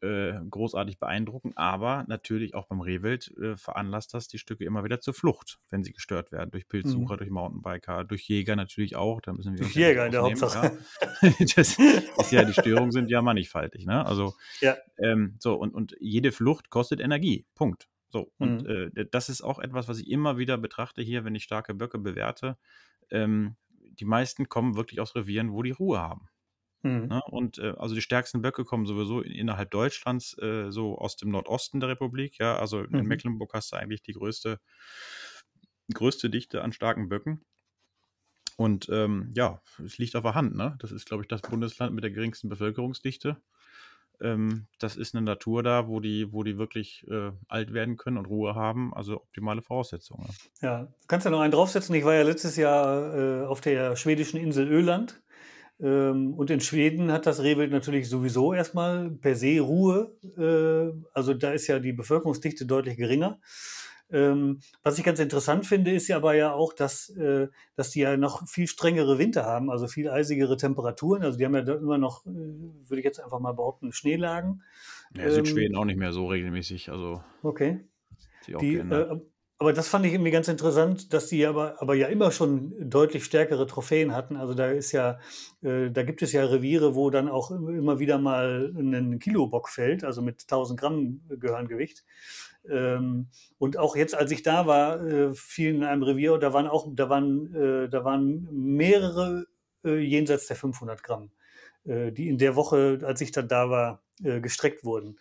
äh, großartig beeindrucken, aber natürlich auch beim Rehwild äh, veranlasst das die Stücke immer wieder zur Flucht, wenn sie gestört werden. Durch mhm. Pilzsucher, mhm. durch Mountainbiker, durch Jäger natürlich auch. Da müssen wir durch Jäger in der Hauptsache. Ja. [LAUGHS] das ist ja, die Störungen sind ja mannigfaltig. Ne? Also, ja. ähm, so, und, und jede Flucht kostet Energie. Punkt. So, und mhm. äh, das ist auch etwas, was ich immer wieder betrachte hier, wenn ich starke Böcke bewerte. Ähm, die meisten kommen wirklich aus Revieren, wo die Ruhe haben. Mhm. Ne? Und äh, also die stärksten Böcke kommen sowieso innerhalb Deutschlands, äh, so aus dem Nordosten der Republik. Ja, also mhm. in Mecklenburg hast du eigentlich die größte, größte Dichte an starken Böcken. Und ähm, ja, es liegt auf der Hand. Ne? Das ist, glaube ich, das Bundesland mit der geringsten Bevölkerungsdichte. Ähm, das ist eine Natur da, wo die, wo die wirklich äh, alt werden können und Ruhe haben. Also optimale Voraussetzungen. Ja, du kannst ja noch einen draufsetzen. Ich war ja letztes Jahr äh, auf der schwedischen Insel Öland. Ähm, und in Schweden hat das Rehwild natürlich sowieso erstmal per se Ruhe. Äh, also da ist ja die Bevölkerungsdichte deutlich geringer. Ähm, was ich ganz interessant finde, ist ja aber ja auch, dass, äh, dass die ja noch viel strengere Winter haben, also viel eisigere Temperaturen. Also die haben ja immer noch, äh, würde ich jetzt einfach mal behaupten, Schneelagen. Ja, Südschweden ähm, auch nicht mehr so regelmäßig. Also okay. Die, äh, aber das fand ich irgendwie ganz interessant, dass die aber, aber ja immer schon deutlich stärkere Trophäen hatten. Also da ist ja, äh, da gibt es ja Reviere, wo dann auch immer wieder mal ein Kilobock fällt, also mit 1000 Gramm Gehörngewicht. Ähm, und auch jetzt, als ich da war, äh, fielen in einem Revier, da waren auch, da waren, äh, da waren mehrere äh, jenseits der 500 Gramm, äh, die in der Woche, als ich dann da war, äh, gestreckt wurden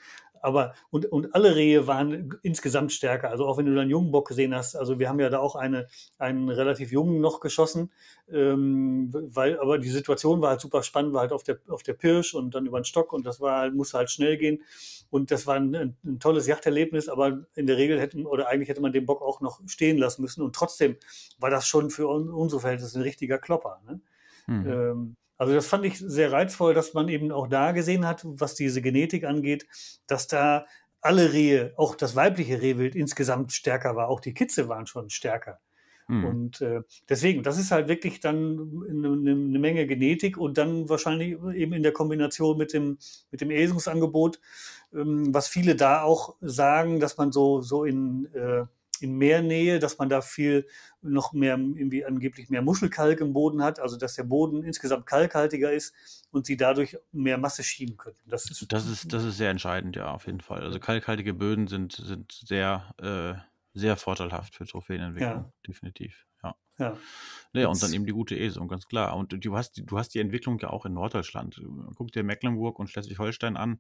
aber und, und alle Rehe waren insgesamt stärker. Also auch wenn du dann jungen Bock gesehen hast, also wir haben ja da auch eine, einen relativ jungen noch geschossen, ähm, weil, aber die Situation war halt super spannend, war halt auf der, auf der Pirsch und dann über den Stock und das war halt, musste halt schnell gehen. Und das war ein, ein tolles Jachterlebnis, aber in der Regel hätten, oder eigentlich hätte man den Bock auch noch stehen lassen müssen. Und trotzdem war das schon für unsere Verhältnisse ein richtiger Klopper. Ne? Mhm. Ähm, also das fand ich sehr reizvoll, dass man eben auch da gesehen hat, was diese Genetik angeht, dass da alle Rehe, auch das weibliche Rehwild insgesamt stärker war. Auch die Kitze waren schon stärker. Hm. Und äh, deswegen, das ist halt wirklich dann eine, eine, Menge Genetik und dann wahrscheinlich eben in der Kombination mit dem, mit dem Esungsangebot, ähm, was viele da auch sagen, dass man so, so in äh, in Meernähe, dass man da viel noch mehr, irgendwie angeblich mehr Muschelkalk im Boden hat, also dass der Boden insgesamt kalkhaltiger ist und sie dadurch mehr Masse schieben können. Das ist, das ist, das ist sehr entscheidend, ja, auf jeden Fall. Also kalkhaltige Böden sind, sind sehr, äh, sehr vorteilhaft für Trophäenentwicklung, ja. definitiv. Ja. Ja. Naja, und dann eben die gute Esung, ganz klar. Und du hast, du hast die Entwicklung ja auch in Norddeutschland. Guck dir Mecklenburg und Schleswig-Holstein an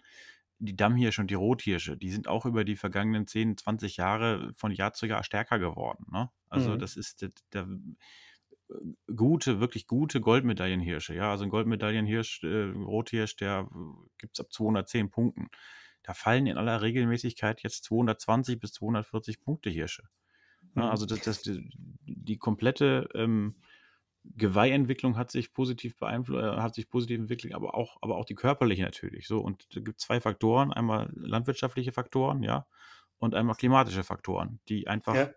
die Dammhirsche und die Rothirsche, die sind auch über die vergangenen 10, 20 Jahre von Jahr zu Jahr stärker geworden. Ne? Also mhm. das ist der, der, äh, gute, wirklich gute Goldmedaillenhirsche. Ja, also ein Goldmedaillenhirsch, äh, Rothirsch, der äh, gibt es ab 210 Punkten. Da fallen in aller Regelmäßigkeit jetzt 220 bis 240 Punkte Hirsche. Ne? Mhm. Ja, also das, das, die, die komplette ähm, Geweihentwicklung hat sich positiv beeinflusst, äh, hat sich positiv entwickelt, aber auch, aber auch die körperliche natürlich. So, und da gibt zwei Faktoren: einmal landwirtschaftliche Faktoren, ja, und einmal klimatische Faktoren, die einfach ja.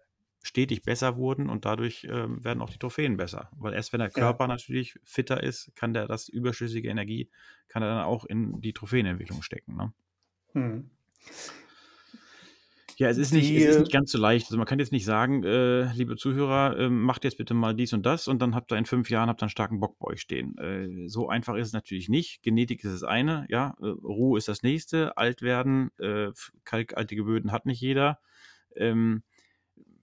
stetig besser wurden und dadurch ähm, werden auch die Trophäen besser. Weil erst wenn der Körper ja. natürlich fitter ist, kann der das überschüssige Energie, kann er dann auch in die Trophäenentwicklung stecken. Ne? Hm. Ja, es ist, nicht, es ist nicht ganz so leicht. Also man kann jetzt nicht sagen, äh, liebe Zuhörer, äh, macht jetzt bitte mal dies und das und dann habt ihr in fünf Jahren habt ihr einen starken Bock bei euch stehen. Äh, so einfach ist es natürlich nicht. Genetik ist das eine, ja, äh, Ruhe ist das nächste, alt werden, äh, kalkaltige Böden hat nicht jeder. Ähm,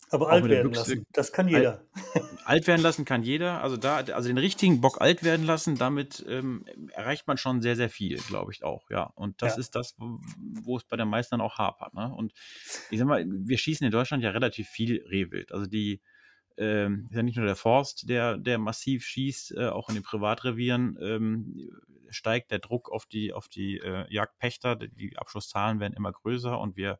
aber alt werden Büchse, lassen, das kann jeder. Alt, alt, werden lassen kann jeder. Also da, also den richtigen Bock alt werden lassen, damit ähm, erreicht man schon sehr, sehr viel, glaube ich auch. Ja, und das ja. ist das, wo, es bei den meisten auch hapert. Ne? Und ich sag mal, wir schießen in Deutschland ja relativ viel Rehwild. Also die ähm, ist ja nicht nur der Forst, der, der massiv schießt, äh, auch in den Privatrevieren ähm, steigt der Druck auf die, auf die äh, Jagdpächter. Die Abschlusszahlen werden immer größer und wir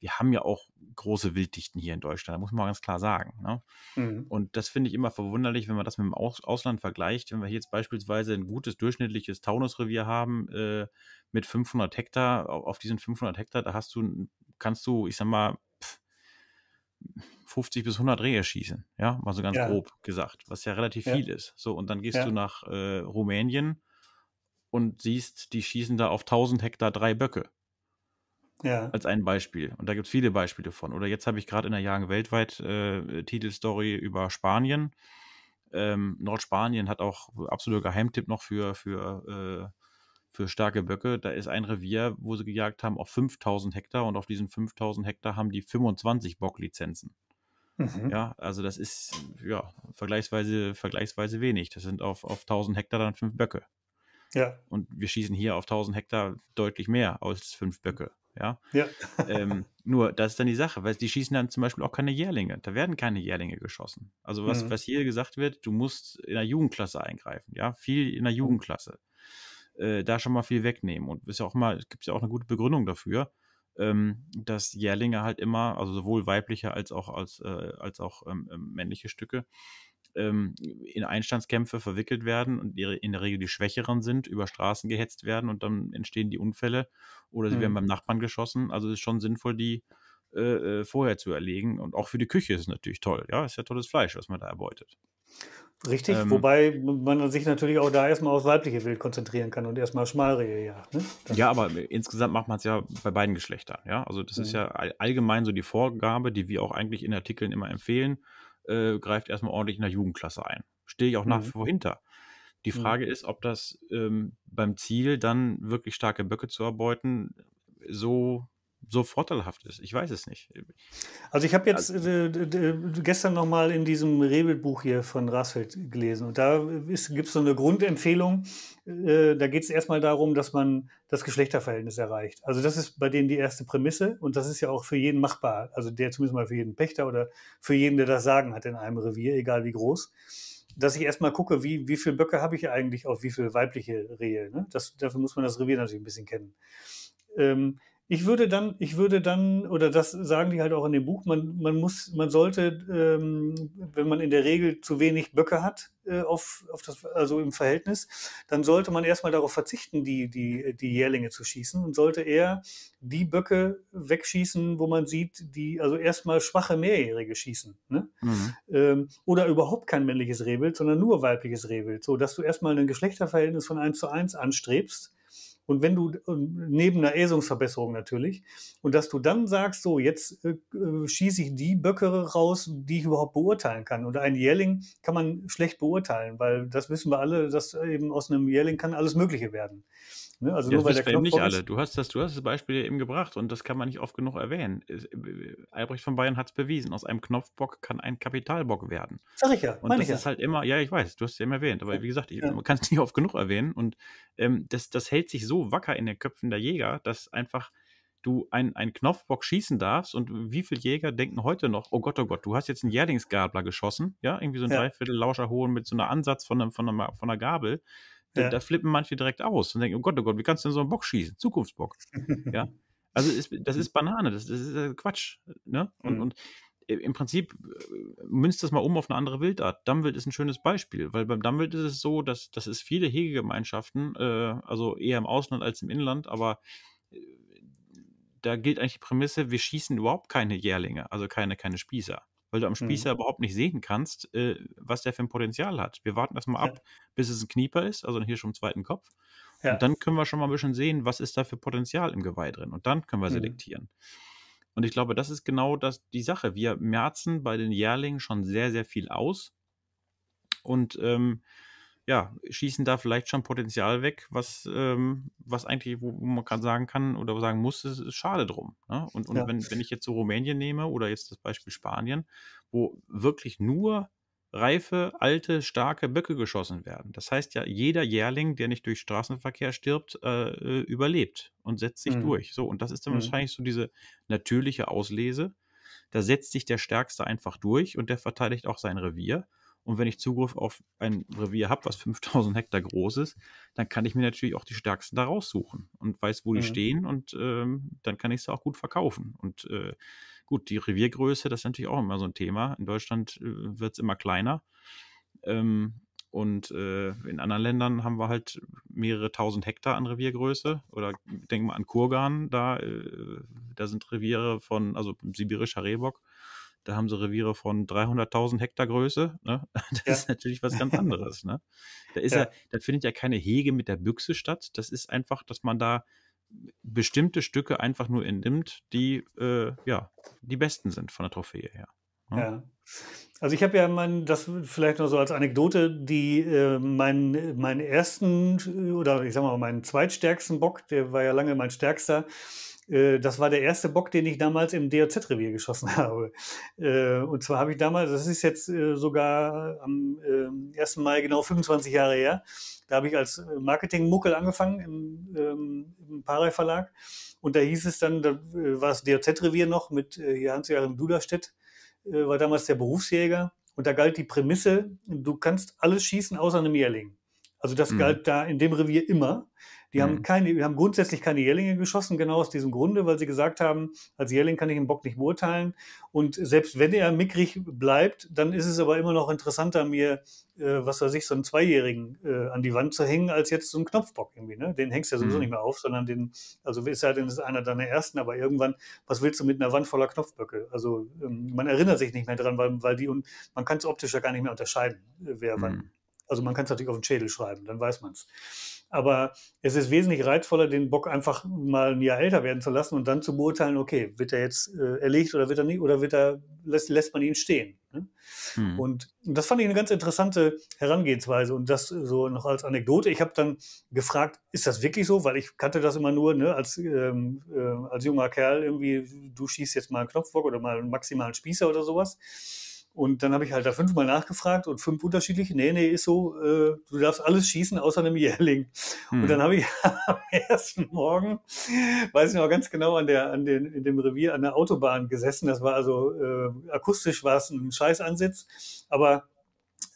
wir haben ja auch große Wilddichten hier in Deutschland, da muss man ganz klar sagen. Ne? Mhm. Und das finde ich immer verwunderlich, wenn man das mit dem Aus Ausland vergleicht. Wenn wir hier jetzt beispielsweise ein gutes durchschnittliches Taunusrevier haben äh, mit 500 Hektar, auf diesen 500 Hektar, da hast du, kannst du, ich sag mal, 50 bis 100 Rehe schießen, ja, mal so ganz ja. grob gesagt, was ja relativ ja. viel ist. So, und dann gehst ja. du nach äh, Rumänien und siehst, die schießen da auf 1000 Hektar drei Böcke. Ja. Als ein Beispiel. Und da gibt es viele Beispiele von. Oder jetzt habe ich gerade in der Jagen weltweit äh, Titelstory über Spanien. Ähm, Nordspanien hat auch absoluter Geheimtipp noch für, für, äh, für starke Böcke. Da ist ein Revier, wo sie gejagt haben, auf 5000 Hektar und auf diesen 5000 Hektar haben die 25 Bocklizenzen. Mhm. Ja, also das ist ja vergleichsweise, vergleichsweise wenig. Das sind auf, auf 1000 Hektar dann fünf Böcke. Ja. Und wir schießen hier auf 1000 Hektar deutlich mehr als fünf Böcke. Ja. ja. ähm, [LAUGHS] nur, das ist dann die Sache, weil die schießen dann zum Beispiel auch keine Jährlinge. Da werden keine Jährlinge geschossen. Also was, mhm. was hier gesagt wird, du musst in der Jugendklasse eingreifen, ja, viel in der Jugendklasse. Äh, da schon mal viel wegnehmen. Und ist ja es gibt ja auch eine gute Begründung dafür, ähm, dass Jährlinge halt immer, also sowohl weibliche als auch als, äh, als auch ähm, ähm männliche Stücke, ähm, in Einstandskämpfe verwickelt werden und ihre, in der Regel die Schwächeren sind, über Straßen gehetzt werden und dann entstehen die Unfälle oder sie mhm. werden beim Nachbarn geschossen. Also es ist schon sinnvoll, die äh, äh, vorher zu erlegen. Und auch für die Küche ist es natürlich toll. Ja, ist ja tolles Fleisch, was man da erbeutet. Richtig, ähm, wobei man sich natürlich auch da erstmal aufs weibliche Wild konzentrieren kann und erstmal Schmalrehe jagt. Ne? Ja, aber äh, insgesamt macht man es ja bei beiden Geschlechtern. Ja, also das mhm. ist ja allgemein so die Vorgabe, die wir auch eigentlich in Artikeln immer empfehlen äh, greift erstmal ordentlich in der Jugendklasse ein. Stehe ich auch mhm. nach wie vor hinter. Die mhm. Frage mhm. ist, ob das ähm, beim Ziel dann wirklich starke Böcke zu erbeuten so so vorteilhaft ist. Ich weiß es nicht. Also ich habe jetzt also äh, äh, gestern nochmal in diesem rebel hier von Rasfeld gelesen und da gibt es so eine Grundempfehlung. Äh, da geht es erstmal darum, dass man das Geschlechterverhältnis erreicht. Also das ist bei denen die erste Prämisse und das ist ja auch für jeden machbar. Also der zumindest mal für jeden Pächter oder für jeden, der das Sagen hat in einem Revier, egal wie groß dass ich erstmal gucke, wie, wie viele Böcke habe ich eigentlich auf wie viele weibliche Rehe. Ne? Das, dafür muss man das Revier natürlich ein bisschen kennen. Ähm, ich würde dann, ich würde dann, oder das sagen die halt auch in dem Buch, man, man muss, man sollte, ähm, wenn man in der Regel zu wenig Böcke hat, äh, auf, auf das, also im Verhältnis, dann sollte man erstmal darauf verzichten, die, die, die Jährlinge zu schießen und sollte eher die Böcke wegschießen, wo man sieht, die, also erstmal schwache Mehrjährige schießen. Ne? Mhm. Ähm, oder überhaupt kein männliches Rehbild, sondern nur weibliches Rehbild, so dass du erstmal ein Geschlechterverhältnis von 1 zu 1 anstrebst und wenn du ähm, neben einer Äsungsverbesserung natürlich, und dass du dann sagst, so jetzt äh, äh, schieße ich die Böcke raus, die ich überhaupt beurteilen kann. Und ein Jährling kann man schlecht beurteilen, weil das wissen wir alle, dass eben aus einem Jährling kann alles Mögliche werden. Ne? Also ja, nur weil der nicht alle. Du hast das, du hast das Beispiel eben gebracht und das kann man nicht oft genug erwähnen. Äh, Albrecht von Bayern hat es bewiesen. Aus einem Knopfbock kann ein Kapitalbock werden. Sag ich ja. Und das ich ist ja. halt immer, ja, ich weiß, du hast es eben erwähnt, aber wie gesagt, ich, ja. man kann es [LAUGHS] nicht oft genug erwähnen. Und ähm, das, das hält sich so wacker in den Köpfen der Jäger, dass einfach du einen, Knopfbock schießen darfst und wie viele Jäger denken heute noch, oh Gott, oh Gott, du hast jetzt einen Jährlingsgabler geschossen, ja, irgendwie so ein ja. Dreiviertel Lauscherhohn mit so einer Ansatz von, einem, von, einer, von einer Gabel. Ja. Da flippen manche direkt aus und denken, oh Gott, oh Gott, wie kannst du denn so einen Bock schießen? Zukunftsbock. [LAUGHS] ja. Also ist, das ist Banane, das, das ist äh, Quatsch. Ne? Und, mhm. und äh, im Prinzip äh, münzt das mal um auf eine andere Wildart. Dammwild ist ein schönes Beispiel, weil beim Dammwild ist es so, dass, dass es viele Hegegemeinschaften, äh, also eher im Ausland als im Inland, aber da gilt eigentlich die Prämisse, wir schießen überhaupt keine Jährlinge, also keine, keine Spießer weil du am mhm. Spieß ja überhaupt nicht sehen kannst, äh, was der für ein Potenzial hat. Wir warten erstmal ab, bis es ein Knieper ist, also hier schon im zweiten Kopf. Ja. Und dann können wir schon mal ein bisschen sehen, was ist da für Potenzial im Geweih drin. Und dann können wir mhm. selektieren. Mhm. Und ich glaube, das ist genau das, die Sache. Wir merzen bei den Jährlingen schon sehr, sehr viel aus. Und ähm, ja, schießen da vielleicht schon Potenzial weg, was, ähm, was eigentlich, wo, man gerade sagen kann oder sagen muss, es ist, ist schade drum. Ne? Und, und ja. wenn, wenn ich jetzt so Rumänien nehme oder jetzt das Beispiel Spanien, wo wirklich nur reife, alte, starke Böcke geschossen werden. Das heißt ja, jeder Jährling, der nicht durch Straßenverkehr stirbt, äh, äh überlebt und setzt sich mhm. durch. So, und das ist dann mhm. wahrscheinlich so diese natürliche Auslese. Da setzt sich der Stärkste einfach durch und der verteidigt auch sein Revier. Und wenn ich Zugriff auf ein Revier habe, was 5000 Hektar groß ist, dann kann ich mir natürlich auch die stärksten da raussuchen und weiß, wo die ja. Mhm. stehen und ähm, dann kann ich es auch gut verkaufen. Und äh, gut, die Reviergröße, das ist natürlich auch immer so ein Thema. In Deutschland äh, wird es immer kleiner. Ähm, und äh, in anderen Ländern haben wir halt mehrere tausend Hektar an Reviergröße. Oder denk mal an Kurgan, da, äh, da sind Reviere von, also sibirischer Rehbock, da haben sie Reviere von 300.000 Hektar Größe. Ne? [LAUGHS] Das ja. ist natürlich was ganz anderes. Ne? Da, ist ja. ja. da findet ja keine Hege mit der Büchse statt. Das ist einfach, dass man da bestimmte Stücke einfach nur entnimmt, die äh, ja die besten sind von der Trophäe her. Ne? Ja. Also ich habe ja mein, das vielleicht nur so als Anekdote, die äh, meinen, meinen ersten oder ich sag mal meinen zweitstärksten Bock, der war ja lange mein stärkster, äh, das war der erste Bock, den ich damals im DOZ-Revier geschossen [LAUGHS] habe. Äh, und zwar habe ich damals, das ist jetzt äh, sogar am 1. Ähm, Mai genau 25 Jahre her, da habe ich als Marketing-Muckel angefangen im, ähm, im Parei Verlag. Und da hieß es dann, da war es DOZ-Revier noch mit Hans-Joachim Duderstedt, war damals der Berufsjäger. Und da galt die Prämisse, du kannst alles schießen außer einem Jährling. Also das mhm. galt da in dem Revier immer. Die mhm. haben keine, die haben grundsätzlich keine Jährlinge geschossen, genau aus diesem Grunde, weil sie gesagt haben, als Jährling kann ich den Bock nicht beurteilen. Und selbst wenn er mickrig bleibt, dann ist es aber immer noch interessanter, mir, äh, was weiß ich, so einen Zweijährigen äh, an die Wand zu hängen, als jetzt so einen Knopfbock irgendwie. Ne? Den hängst du ja sowieso mhm. nicht mehr auf, sondern den, also ist ja halt, denn ist einer deiner ersten, aber irgendwann, was willst du mit einer Wand voller Knopfböcke? Also ähm, man erinnert sich nicht mehr dran, weil, weil die und man kann es optisch ja gar nicht mehr unterscheiden, äh, wer mhm. wann also man kann es natürlich auf den Schädel schreiben, dann weiß man es. Aber es ist wesentlich reizvoller, den Bock einfach mal ein Jahr älter werden zu lassen und dann zu beurteilen, okay, wird er jetzt äh, erlegt oder wird er nicht, oder wird er, lässt, lässt man ihn stehen. Ne? Mhm. Und, das fand ich eine ganz interessante Herangehensweise und das so noch als Anekdote. Ich habe dann gefragt, ist das wirklich so? Weil ich kannte das immer nur ne, als, ähm, äh, als junger Kerl irgendwie, du schießt jetzt mal einen Knopfbock oder mal einen maximalen Spießer oder sowas. Und dann habe ich halt da fünfmal nachgefragt und fünf unterschiedliche. Nee, nee, ist so, äh, du darfst alles schießen außer einem Jährling. Hm. Und dann hm. habe ich [LAUGHS] am ersten Morgen, weiß ich noch ganz genau, an der, an den, in dem Revier an der Autobahn gesessen. Das war also äh, akustisch war es ein Scheißansitz, aber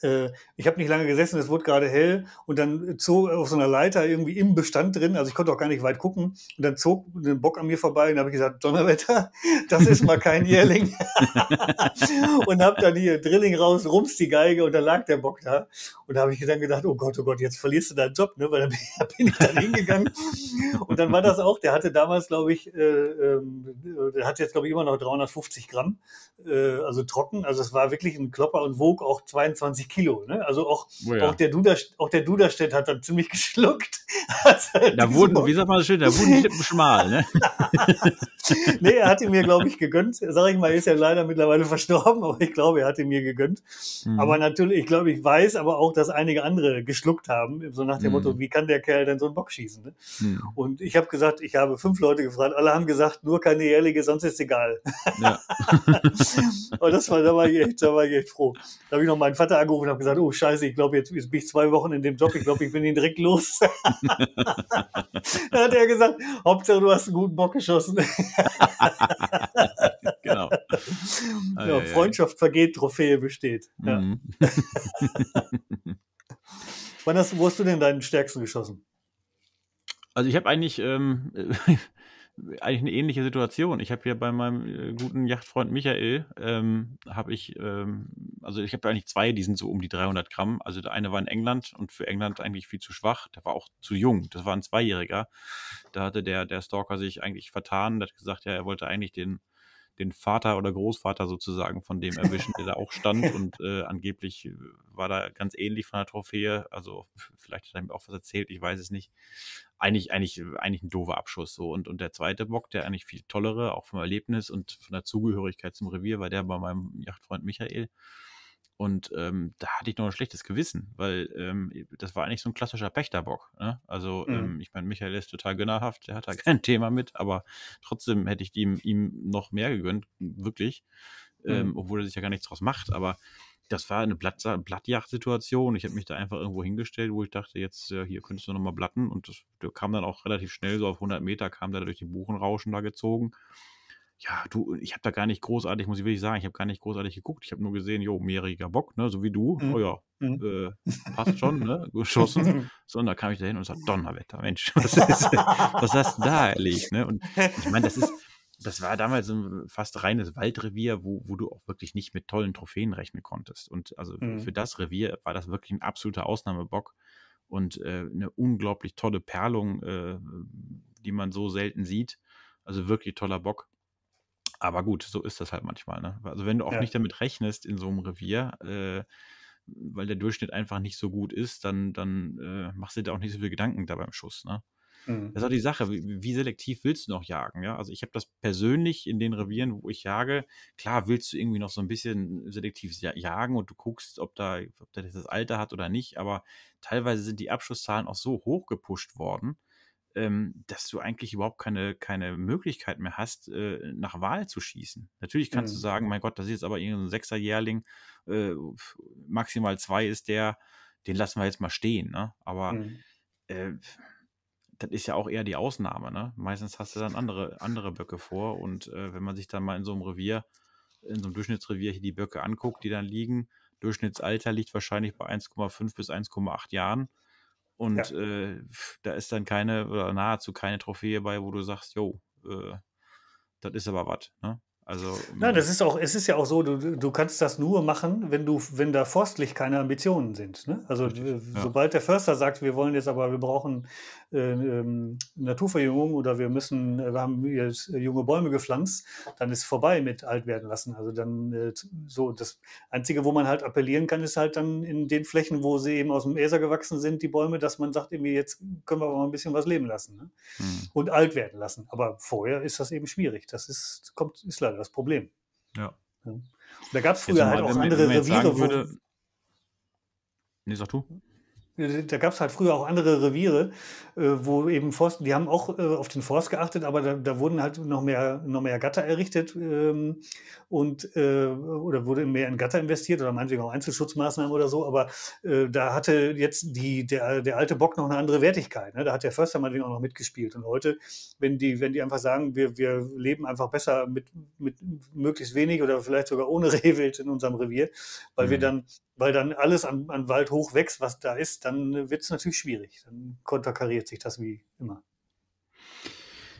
äh, ich habe nicht lange gesessen, es wurde gerade hell und dann zog auf so einer Leiter irgendwie im Bestand drin, also ich konnte auch gar nicht weit gucken und dann zog ein Bock an mir vorbei und habe ich gesagt, Donnerwetter, [LAUGHS] das ist mal kein Jährling. [LAUGHS] und habe dann hier Drilling raus, rums die Geige und dann lag der Bock da und da habe ich dann gedacht, oh Gott, oh Gott, jetzt verlierst du deinen Job, ne? weil dann [LAUGHS] bin ich dann hingegangen und dann war das auch, der hatte damals, glaube ich, äh, äh, der hat jetzt, glaube ich, immer noch 350 Gramm, äh, also trocken, also es war wirklich ein Klopper und wog auch 22 25 Kilo. Ne? Also auch, oh ja. auch der Duda, auch der Duderstedt hat dann ziemlich [LAUGHS] geschluckt. Also da wurden, wie sagt man so schön, da wurden Lippen schmal. Ne? [LAUGHS] nee, er hat ihn mir, glaube ich, gegönnt. Sag ich mal, er ist ja leider mittlerweile verstorben, aber ich glaube, er hat ihn mir gegönnt. Mhm. Aber natürlich, ich glaube, ich weiß aber auch, dass einige andere geschluckt haben, so nach dem mhm. Motto, wie kann der Kerl denn so einen Bock schießen? Ne? Mhm. Und ich habe gesagt, ich habe fünf Leute gefragt, alle haben gesagt, nur keine ehrliche, sonst ist egal. Ja. [LAUGHS] Und das war, da war ich echt, da war ich echt froh. Da habe ich noch meinen Vater angerufen und habe gesagt, oh scheiße, ich glaube, jetzt, jetzt bin ich zwei Wochen in dem Job, ich glaube, ich bin ihn direkt los. [LAUGHS] da hat er gesagt, Hauptsache du hast einen guten Bock geschossen. [LAUGHS] genau. ja, ja, Freundschaft ja. vergeht, Trophäe besteht. Mhm. [LAUGHS] Wann hast, wo hast du denn deinen stärksten geschossen? Also ich habe eigentlich, ähm, eigentlich eine ähnliche Situation. Ich habe ja bei meinem äh, guten Yachtfreund Michael, ähm, habe ich, ähm, also ich habe eigentlich zwei, die sind so um die 300 Gramm. Also der eine war in England und für England eigentlich viel zu schwach. Der war auch zu jung. Das war ein Zweijähriger. Da hatte der, der Stalker sich eigentlich vertan. Der hat gesagt, ja, er wollte eigentlich den, den Vater oder Großvater sozusagen von dem erwischen, der da auch stand. [LAUGHS] Und äh, angeblich äh, war da ganz ähnlich von der Trophäe. Also vielleicht hat er mir auch was erzählt, ich weiß es nicht eigentlich, eigentlich, eigentlich ein doofer Abschuss. So. Und, und der zweite Bock, der eigentlich viel tollere, auch vom Erlebnis und von der Zugehörigkeit zum Revier, war der bei meinem Jachtfreund Michael. Und ähm, da hatte ich noch ein schlechtes Gewissen, weil ähm, das war eigentlich so ein klassischer Pächterbock. Ne? Also, mhm. ähm, ich meine, Michael ist total gönnerhaft, der hat da [LAUGHS] kein Thema mit, aber trotzdem hätte ich ihm, ihm noch mehr gegönnt, wirklich, mhm. Ähm, obwohl er sich ja gar nichts draus macht. Aber das war eine Blatt, Blattjagdsituation. Ich habe mich da einfach irgendwo hingestellt, wo ich dachte, jetzt äh, hier könntest du nochmal blatten. Und das, der kam dann auch relativ schnell, so auf 100 Meter kam da durch die Buchenrauschen da gezogen. Ja, du, ich habe da gar nicht großartig, muss ich wirklich sagen, ich habe gar nicht großartig geguckt. Ich habe nur gesehen, jo, mehriger Bock, ne, so wie du. Mhm. Oh ja, mhm. äh, passt schon, ne, [LAUGHS] geschossen. So, und da kam ich da hin und sagte, Donnerwetter, Mensch, [LAUGHS] was, ist, was hast du da erlegt, ne? Und ich meine, das ist das war damals ein fast reines Waldrevier, wo, wo du auch wirklich nicht mit tollen Trophäen rechnen konntest. Und also mhm. für das Revier war das wirklich ein absoluter Ausnahmebock und äh, eine unglaublich tolle Perlung, äh, die man so selten sieht. Also wirklich toller Bock. Aber gut, so ist das halt manchmal. Ne? Also wenn du auch ja. nicht damit rechnest in so einem Revier, äh, weil der Durchschnitt einfach nicht so gut ist, dann, dann äh, machst du dir auch nicht so viel Gedanken da beim Schuss. Ne? Mhm. Das ist auch die Sache, wie, wie, selektiv willst du noch jagen? Ja? Also ich habe das persönlich in den Revieren, wo ich jage, klar willst du irgendwie noch so ein bisschen selektiv jagen und du guckst, ob da, ob der das Alter hat oder nicht, aber teilweise sind die Abschusszahlen auch so hoch gepusht worden, ähm, dass du eigentlich überhaupt keine, keine Möglichkeit mehr hast, äh, nach Wahl zu schießen. Natürlich kannst mhm. du sagen, mein Gott, das ist jetzt aber irgendein Sechserjährling, äh, maximal zwei ist der, den lassen wir jetzt mal stehen. Ne? Aber mhm. äh, das ist ja auch eher die Ausnahme. Ne? Meistens hast du dann andere, andere Böcke vor. Und äh, wenn man sich dann mal in so einem Revier, in so einem Durchschnittsrevier hier die Böcke anguckt, die dann liegen, Durchschnittsalter liegt wahrscheinlich bei 1,5 bis 1,8 Jahren. Und ja. äh, da ist dann keine oder nahezu keine Trophäe bei, wo du sagst, jo, äh, das ist aber was. Ne? Also, Nein, ähm, das ist auch, es ist ja auch so, du, du kannst das nur machen, wenn du, wenn da forstlich keine Ambitionen sind. Ne? Also äh, ja. sobald der Förster sagt, wir wollen jetzt aber, wir brauchen äh, ähm, Naturverjüngung oder wir müssen, äh, wir haben jetzt junge Bäume gepflanzt, dann ist vorbei mit alt werden lassen. Also dann äh, so das Einzige, wo man halt appellieren kann, ist halt dann in den Flächen, wo sie eben aus dem Äser gewachsen sind, die Bäume, dass man sagt, irgendwie jetzt können wir aber mal ein bisschen was leben lassen ne? mhm. und alt werden lassen. Aber vorher ist das eben schwierig. Das ist, kommt, ist leider gerade das Problem. Ja. da gab es früher mal, halt auch andere Reviere. Würde, nee, sag du. Da gab es halt früher auch andere Reviere, äh, wo eben Forst, die haben auch äh, auf den Forst geachtet, aber da, da wurden halt noch mehr, noch mehr Gatter errichtet ähm, und äh, oder wurde mehr in Gatter investiert oder meinetwegen auch Einzelschutzmaßnahmen oder so, aber äh, da hatte jetzt die, der, der alte Bock noch eine andere Wertigkeit. Ne? Da hat der Förster meinetwegen auch noch mitgespielt. Und heute, wenn die, wenn die einfach sagen, wir, wir leben einfach besser mit, mit möglichst wenig oder vielleicht sogar ohne [LAUGHS] Rehwild in unserem Revier, weil mhm. wir dann weil dann alles an, an Wald hoch wächst, was da ist, dann äh, wird es natürlich schwierig. Dann konterkariert sich das wie immer.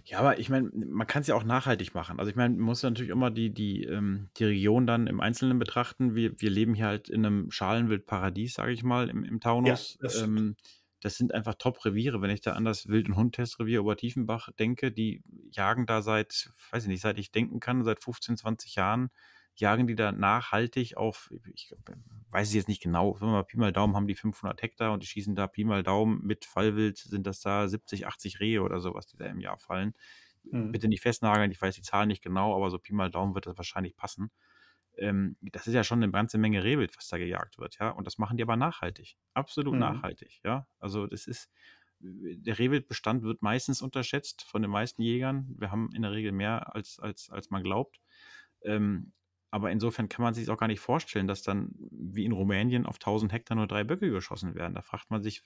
Ja, aber ich meine, man kann es ja auch nachhaltig machen. Also ich meine, man muss natürlich immer die, die, ähm, die Region dann im Einzelnen betrachten. Wir, wir leben hier halt in einem Schalenwildparadies, sage ich mal, im, im Taunus. Ja, das, ähm, das, sind einfach Top-Reviere. Wenn ich da an das Wild- und Hundtestrevier Obertiefenbach denke, die jagen da seit, weiß ich nicht, seit ich denken kann, seit 15, 20 Jahren jagen die da nachhaltig auf, ich weiß es jetzt nicht genau, wenn wir mal Pi mal Daumen haben die 500 Hektar und die schießen da Pi mal Daumen mit Fallwild, sind das da 70, 80 Rehe oder sowas, die da im Jahr fallen. Mhm. Bitte nicht festnageln, ich weiß die Zahlen nicht genau, aber so Pi mal Daumen wird das wahrscheinlich passen. Ähm, das ist ja schon eine ganze Menge Rehwild, was da gejagt wird, ja. Und das machen die aber nachhaltig. Absolut mhm. nachhaltig, ja. Also das ist, der Rehwildbestand wird meistens unterschätzt von den meisten Jägern. Wir haben in der Regel mehr, als, als, als man glaubt. Ähm, aber insofern kann man sich auch gar nicht vorstellen, dass dann wie in Rumänien auf 1000 Hektar nur drei Böcke geschossen werden. Da fragt man sich,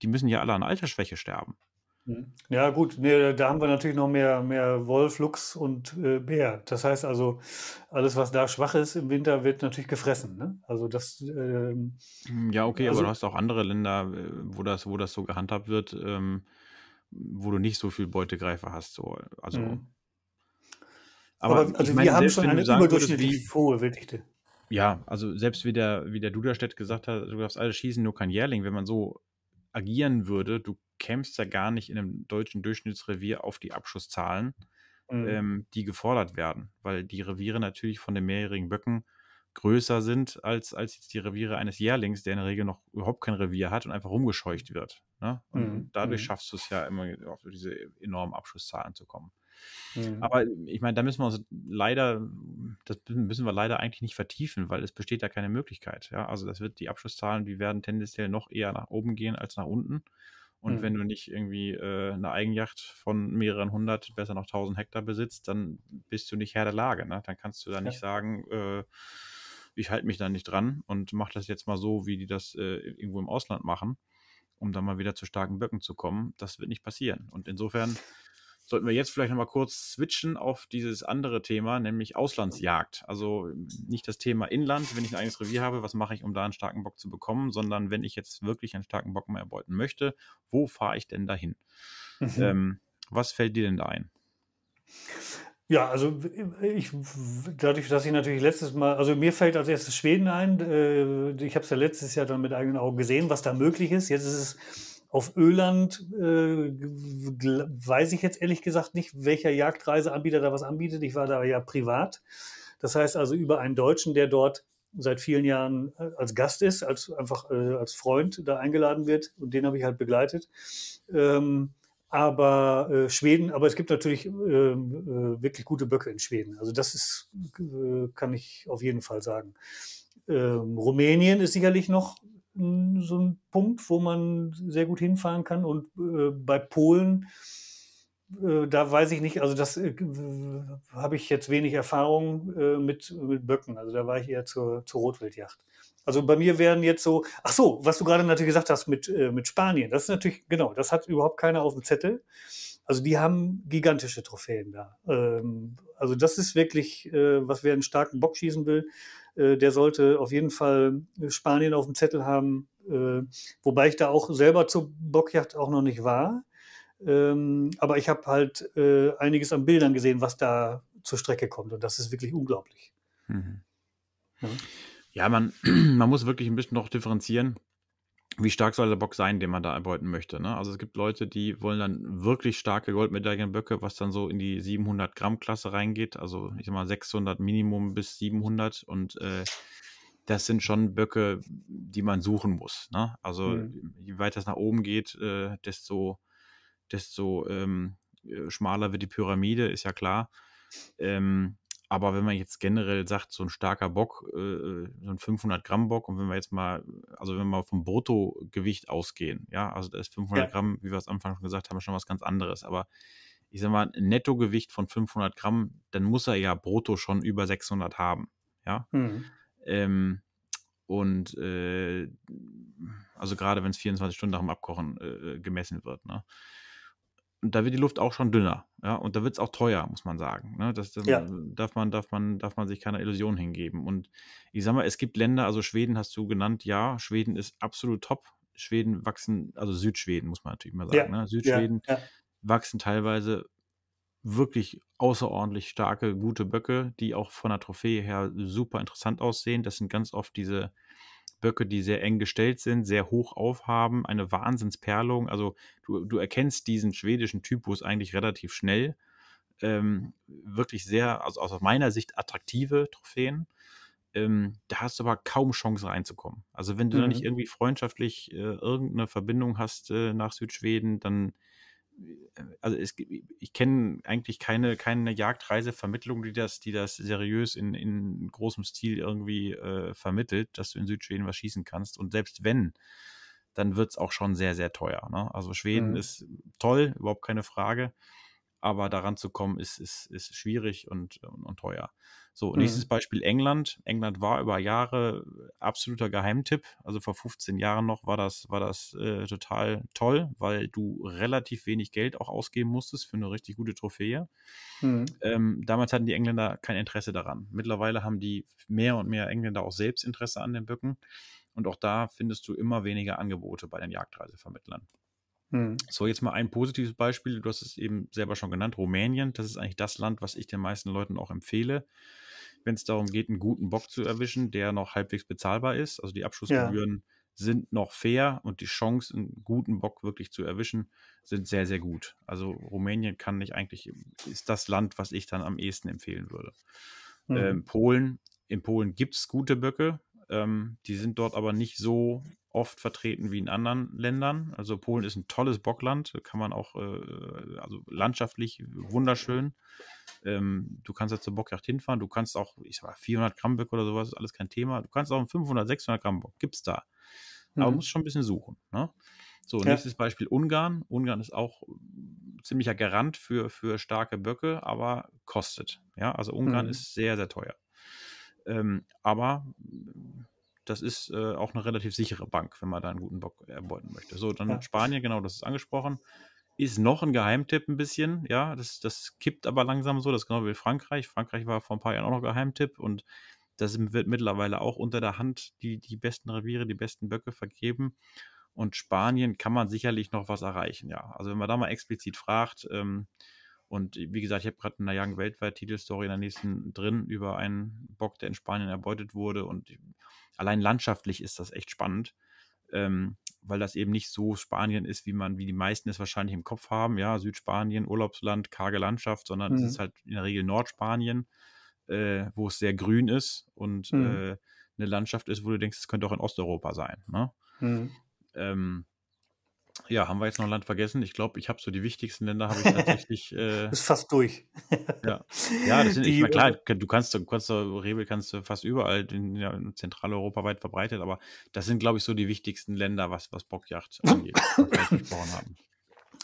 die müssen ja alle an Altersschwäche sterben. Mhm. Ja, gut, nee, da haben wir natürlich noch mehr, mehr Wolf, Luchs und äh, Bär. Das heißt also, alles, was da schwach ist im Winter, wird natürlich gefressen. Ne? Also das. Ähm, hm, ja, okay, also, aber du hast auch andere Länder, äh, wo das, wo das so gehandhabt wird, ähm, wo du nicht so viel Beutegreifer hast. So. Also. Mhm. Aber, Aber also meine, wir haben schon eine überdurchschnittlich hohe Wilddichte. Ja, also selbst wie der, wie der Duderstedt gesagt hat, du darfst alle schießen, nur kein Jährling, wenn man so agieren würde, du kämpfst ja gar nicht in einem deutschen Durchschnittsrevier auf die Abschusszahlen, mhm. ähm, die gefordert werden, weil die Reviere natürlich von den mehrjährigen Böcken größer sind als, als jetzt die Reviere eines Jährlings, der in der Regel noch überhaupt kein Revier hat und einfach rumgescheucht wird. Ne? Und mhm. dadurch mhm. schaffst du es ja immer auf diese enormen Abschusszahlen zu kommen. Mhm. Aber ich meine, da müssen wir uns leider, das müssen wir leider eigentlich nicht vertiefen, weil es besteht da keine Möglichkeit. Ja? Also das wird die Abschlusszahlen, die werden tendenziell noch eher nach oben gehen als nach unten. Und mhm. wenn du nicht irgendwie äh, eine Eigenjacht von mehreren hundert, besser noch tausend Hektar besitzt, dann bist du nicht Herr der Lage. Ne? Dann kannst du da ja. nicht sagen, äh, ich halte mich da nicht dran und mache das jetzt mal so, wie die das äh, irgendwo im Ausland machen, um dann mal wieder zu starken Böcken zu kommen. Das wird nicht passieren. Und insofern sollten wir jetzt vielleicht nochmal kurz switchen auf dieses andere Thema, nämlich Auslandsjagd. Also ähm, nicht das Thema Inland, wenn ich ein eigenes Revier habe, was mache ich, um da einen starken Bock zu bekommen, sondern wenn ich jetzt wirklich einen starken Bock mal erbeuten möchte, wo fahre ich denn dahin? Mhm. Ähm, was fällt dir denn da ein? Ja, also ich, dadurch, dass ich natürlich letztes Mal, also mir fällt als erstes Schweden ein. Äh, ich habe es ja letztes Jahr dann mit eigenen Augen gesehen, was da möglich ist. Jetzt ist es auf Öland äh, weiß ich jetzt ehrlich gesagt nicht, welcher Jagdreiseanbieter da was anbietet. Ich war da ja privat. Das heißt also über einen Deutschen, der dort seit vielen Jahren äh, als Gast ist, als einfach äh, als Freund da eingeladen wird und den habe ich halt begleitet. Ähm, aber äh, Schweden, aber es gibt natürlich ähm, äh, wirklich gute Böcke in Schweden. Also das ist, äh, kann ich auf jeden Fall sagen. Ähm, Rumänien ist sicherlich noch so ein Punkt, wo man sehr gut hinfahren kann. Und äh, bei Polen, äh, da weiß ich nicht, also das äh, habe ich jetzt wenig Erfahrung äh, mit, mit Böcken. Also da war ich eher zur, zur Rotwildjacht. Also bei mir wären jetzt so, ach so, was du gerade natürlich gesagt hast mit, äh, mit Spanien, das ist natürlich, genau, das hat überhaupt keiner auf dem Zettel. Also die haben gigantische Trophäen da. Ähm, also das ist wirklich, äh, was wer einen starken Bock schießen will, äh, der sollte auf jeden Fall äh, Spanien auf dem Zettel haben, äh, wobei ich da auch selber zur Bockjagd auch noch nicht war. Ähm, aber ich habe halt äh, einiges an Bildern gesehen, was da zur Strecke kommt. Und das ist wirklich unglaublich. Mhm. Ja. ja, man, [CLEARS THROAT] man muss wirklich ein bisschen noch differenzieren wie stark soll der Bock sein, den man da erbeuten möchte. Ne? Also es gibt Leute, die wollen dann wirklich starke Goldmedaillenböcke, was dann so in die 700 Gramm Klasse reingeht. Also ich sag mal 600 Minimum bis 700 und äh, das sind schon Böcke, die man suchen muss. Ne? Also mhm. je weiter es nach oben geht, äh, desto, desto ähm, äh, schmaler wird die Pyramide, ist ja klar. Ähm, aber wenn man jetzt generell sagt, so ein starker Bock, äh, so ein 500 Gramm Bock, und wenn wir jetzt mal, also wenn wir mal vom Bruttogewicht ausgehen, ja, also da ist 500 ja. Gramm, wie wir es am Anfang schon gesagt haben, schon was ganz anderes. Aber ich sag mal, ein Nettogewicht von 500 Gramm, dann muss er ja brutto schon über 600 haben, ja. Mhm. Ähm, und äh, also gerade wenn es 24 Stunden nach dem Abkochen äh, äh gemessen wird, ne? da wird die Luft auch schon dünner. Ja, und da wird es auch teuer, muss man sagen. Ne? Das, das ja. darf, man, darf, man, darf man sich keiner Illusion hingeben. Und ich sag mal, es gibt Länder, also Schweden hast du genannt, ja, Schweden ist absolut top. Schweden wachsen, also Südschweden, muss man natürlich mal sagen. Ne? Ja. Ne? Südschweden ja. wachsen teilweise wirklich außerordentlich starke, gute Böcke, die auch von der Trophäe her super interessant aussehen. Das sind ganz oft diese Böcke, die sehr eng gestellt sind, sehr hoch aufhaben, eine Wahnsinnsperlung. Also du, du erkennst diesen schwedischen Typus eigentlich relativ schnell. Ähm, wirklich sehr, also aus meiner Sicht attraktive Trophäen. Ähm, da hast du aber kaum Chance reinzukommen. Also wenn du mhm. da nicht mhm. irgendwie freundschaftlich äh, irgendeine Verbindung hast äh, nach Südschweden, dann also es, ich kenne eigentlich keine, keine Jagdreisevermittlung, die das, die das seriös in, in großem Stil irgendwie äh, vermittelt, dass du in Südschweden was schießen kannst. Und selbst wenn, dann wird es auch schon sehr, sehr teuer. Ne? Also Schweden mhm. ist toll, überhaupt keine Frage aber daran zu kommen, ist, ist, ist schwierig und, und, und teuer. So, mhm. nächstes Beispiel England. England war über Jahre absoluter Geheimtipp. Also vor 15 Jahren noch war das, war das äh, total toll, weil du relativ wenig Geld auch ausgeben musstest für eine richtig gute Trophäe. Mhm. Ähm, damals hatten die Engländer kein Interesse daran. Mittlerweile haben die mehr und mehr Engländer auch selbst Interesse an den Böcken. Und auch da findest du immer weniger Angebote bei den Jagdreisevermittlern. Mhm. So, jetzt mal ein positives Beispiel. Du hast es eben selber schon genannt, Rumänien. Das ist eigentlich das Land, was ich den meisten Leuten auch empfehle, wenn es darum geht, einen guten Bock zu erwischen, der noch halbwegs bezahlbar ist. Also die Abschlussgebühren ja. sind noch fair und die Chance, einen guten Bock wirklich zu erwischen, sind sehr, sehr gut. Also Rumänien kann nicht eigentlich, ist das Land, was ich dann am ehesten empfehlen würde. Hm. Ähm, Polen, in Polen gibt es gute Böcke. Ähm, die sind dort aber nicht so oft vertreten wie in anderen Ländern. Also Polen ist ein tolles Bockland, kann man auch, äh, also landschaftlich wunderschön. Ähm, du kannst da zur Bockjagd hinfahren, du kannst auch, ich sag mal, 400 Gramm Böck oder sowas, ist alles kein Thema. Du kannst auch 500, 600 Gramm Bock, gibt's da. Aber mhm. musst schon ein bisschen suchen. Ne? So, ja. nächstes Beispiel Ungarn. Ungarn ist auch ziemlicher Garant für, für starke Böcke, aber kostet. Ja, also Ungarn mhm. ist sehr, sehr teuer. Ähm, aber das ist äh, auch eine relativ sichere Bank, wenn man da einen guten Bock erbeuten möchte. So, dann ja. Spanien, genau, das ist angesprochen. Ist noch ein Geheimtipp ein bisschen, ja, das, das kippt aber langsam so, das ist genau wie Frankreich. Frankreich war vor ein paar Jahren auch noch Geheimtipp und das wird mittlerweile auch unter der Hand die, die besten Reviere, die besten Böcke vergeben. Und Spanien kann man sicherlich noch was erreichen, ja. Also wenn man da mal explizit fragt, ähm, und wie gesagt, ich habe gerade eine Young Weltweit Titelstory in der nächsten drin über einen Bock, der in Spanien erbeutet wurde. Und allein landschaftlich ist das echt spannend, ähm, weil das eben nicht so Spanien ist, wie man, wie die meisten es wahrscheinlich im Kopf haben. Ja, Südspanien, Urlaubsland, karge Landschaft, sondern mhm. es ist mhm. halt in der Regel Nordspanien, äh, wo es sehr grün ist und mhm. äh, eine Landschaft ist, wo du denkst, es könnte auch in Osteuropa sein. Ne? Mhm. Ähm, ja, haben wir jetzt noch ein Land vergessen? Ich glaube, ich habe so die wichtigsten Länder, habe ich [LAUGHS] tatsächlich. Äh, ist fast durch. ja, ja das sind, [LAUGHS] die, klar, du kannst, du kannst, Rebel kannst du fast überall in, in Zentraleuropa weit verbreitet, aber das sind, glaube ich, so die wichtigsten Länder, was, was Bockjacht angeht, was wir gesprochen haben.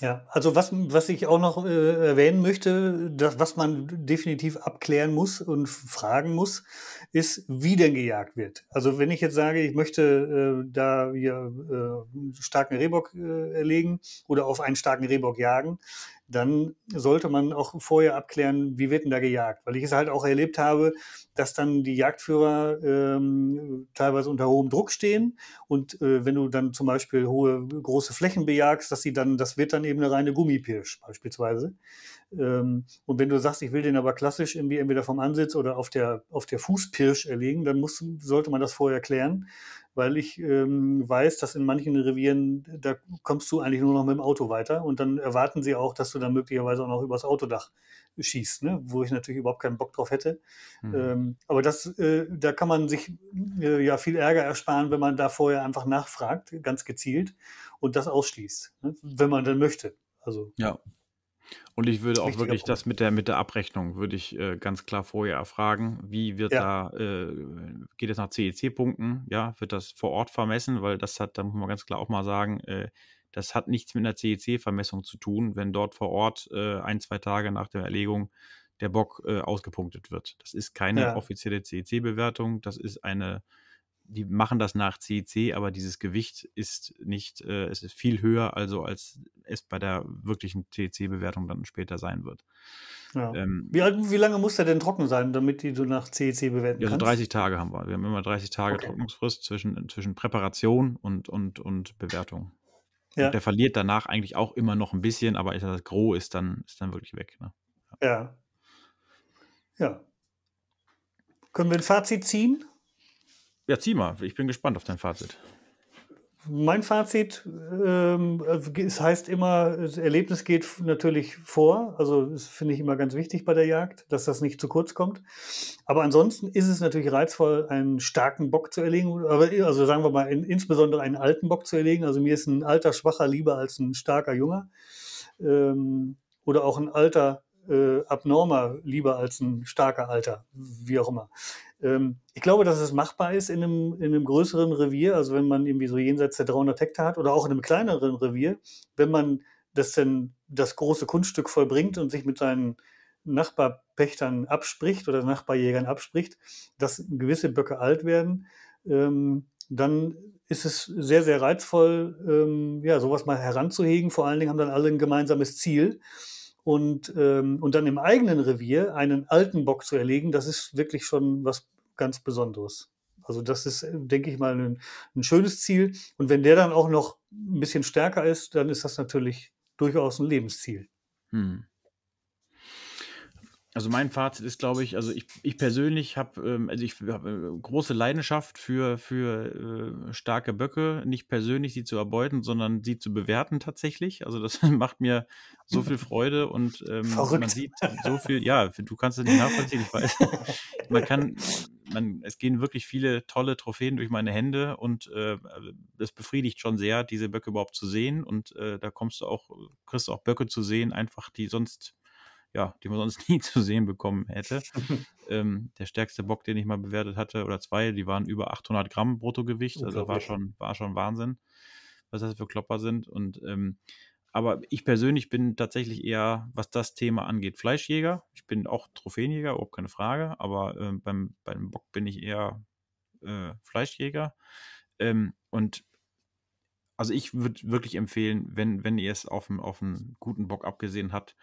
Ja, also was, was ich auch noch äh, erwähnen möchte, das, was man definitiv abklären muss und fragen muss, ist, wie denn gejagt wird. Also wenn ich jetzt sage, ich möchte äh, da hier äh, starken Rehbock äh, erlegen oder auf einen starken Rehbock jagen, dann sollte man auch vorher abklären, wie wird denn da gejagt. Weil ich es halt auch erlebt habe, dass dann die Jagdführer ähm, teilweise unter hohem Druck stehen. Und äh, wenn du dann zum Beispiel hohe, große Flächen bejagst, dass sie dann, das wird dann eben eine reine Gummipirsch beispielsweise. Ähm, und wenn du sagst, ich will den aber klassisch irgendwie entweder vom Ansitz oder auf der, auf der Fußpirsch erlegen, dann muss, sollte man das vorher klären weil ich ähm, weiß, dass in manchen Revieren, da kommst du eigentlich nur noch mit dem Auto weiter und dann erwarten sie auch, dass du dann möglicherweise auch noch übers Autodach schießt, ne? wo ich natürlich überhaupt keinen Bock drauf hätte. Mhm. Ähm, aber das, äh, da kann man sich äh, ja viel Ärger ersparen, wenn man da vorher einfach nachfragt, ganz gezielt und das ausschließt, ne? wenn man dann möchte. Also. Ja, und ich würde auch wirklich Punkt. das mit der, mit der Abrechnung, würde ich äh, ganz klar vorher erfragen, wie wird ja. da, äh, geht es nach CEC-Punkten, ja, wird das vor Ort vermessen, weil das hat, da muss man ganz klar auch mal sagen, äh, das hat nichts mit einer CEC-Vermessung zu tun, wenn dort vor Ort äh, ein, zwei Tage nach der Erlegung der Bock äh, ausgepunktet wird. Das ist keine ja. offizielle CEC-Bewertung, das ist eine die machen das nach CIC, e aber dieses Gewicht ist nicht, äh, es ist viel höher, also als es bei der wirklichen CIC-Bewertung e dann später sein wird. Ja. Ähm, wie, wie, lange muss der denn trocken sein, damit die du nach CEC e bewerten also kannst? Also 30 Tage haben wir. Wir haben immer 30 Tage okay. Trocknungsfrist zwischen, zwischen Präparation und, und, und Bewertung. Ja. Und der verliert danach eigentlich auch immer noch ein bisschen, aber ist das Gros ist dann, ist dann wirklich weg. Ne? Ja. ja. Ja. Können wir ein Fazit ziehen? Ja, zieh mal. Ich bin gespannt auf dein Fazit. Mein Fazit ähm, es heißt immer, das Erlebnis geht natürlich vor. Also das finde ich immer ganz wichtig bei der Jagd, dass das nicht zu kurz kommt. Aber ansonsten ist es natürlich reizvoll, einen starken Bock zu erlegen. Also sagen wir mal, in, insbesondere einen alten Bock zu erlegen. Also mir ist ein alter Schwacher lieber als ein starker Junger. Ähm, oder auch ein alter äh, Abnormer lieber als ein starker Alter, wie auch immer. Ähm, ich glaube, dass es machbar ist in einem, in einem größeren Revier, also wenn man irgendwie so jenseits der 300 Hektar hat oder auch in einem kleineren Revier, wenn man das denn das große Kunststück vollbringt und sich mit seinen Nachbarpächtern abspricht oder Nachbarjägern abspricht, dass gewisse Böcke alt werden, ähm, dann ist es sehr, sehr reizvoll, ähm, ja, sowas mal heranzuhegen. Vor allen Dingen haben dann alle ein gemeinsames Ziel. Und, ähm, und dann im eigenen Revier einen alten Bock zu erlegen, das ist wirklich schon was ganz Besonderes. Also das ist, denke ich mal, ein, ein, schönes Ziel. Und wenn der dann auch noch ein bisschen stärker ist, dann ist das natürlich durchaus ein Lebensziel. Hm. Also mein Fazit ist, glaube ich, also ich, ich persönlich habe ähm, also ich hab, äh, große Leidenschaft für, für äh, starke Böcke, nicht persönlich sie zu erbeuten, sondern sie zu bewerten tatsächlich. Also das [LAUGHS] macht mir so viel Freude und ähm, man sieht so viel, ja, du kannst es nicht nachvollziehen, ich weiß. Man kann, man, es gehen wirklich viele tolle Trophäen durch meine Hände und äh, das befriedigt schon sehr, diese Böcke überhaupt zu sehen. Und äh, da kommst du auch, kriegst du auch Böcke zu sehen, einfach die sonst ja, die man sonst [LAUGHS] nie zu sehen bekommen hätte. [LAUGHS] ähm, der stärkste Bock, den ich mal bewertet hatte, oder zwei, die waren über 800 Gramm Bruttogewicht. Also war schon, war schon Wahnsinn, was das für Klopper sind. Und ähm, aber ich persönlich bin tatsächlich eher, was das Thema angeht, Fleischjäger. Ich bin auch Trophäenjäger, überhaupt keine Frage. Aber äh, beim, beim Bock bin ich eher äh, Fleischjäger. Ähm, und also ich würde wirklich empfehlen, wenn, wenn ihr es auf auf einen guten Bock abgesehen habt,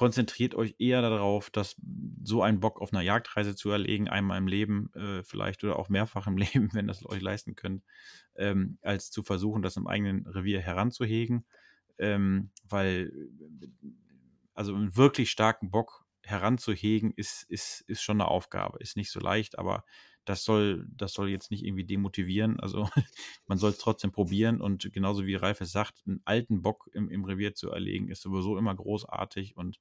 konzentriert euch eher darauf, dass so ein Bock auf einer Jagdreise zu erlegen, einmal im Leben äh, vielleicht oder auch mehrfach im [LAUGHS] Leben, wenn das euch leisten könnt, ähm, als zu versuchen, das im eigenen Revier heranzuhegen. Ähm, weil, also einen wirklich starken Bock heranzuhegen, ist, ist, ist schon eine Aufgabe. Ist nicht so leicht, aber das soll, das soll jetzt nicht irgendwie demotivieren. Also [LAUGHS] man soll es trotzdem probieren und genauso wie Ralf es sagt, einen alten Bock im, im Revier zu erlegen, ist sowieso immer großartig und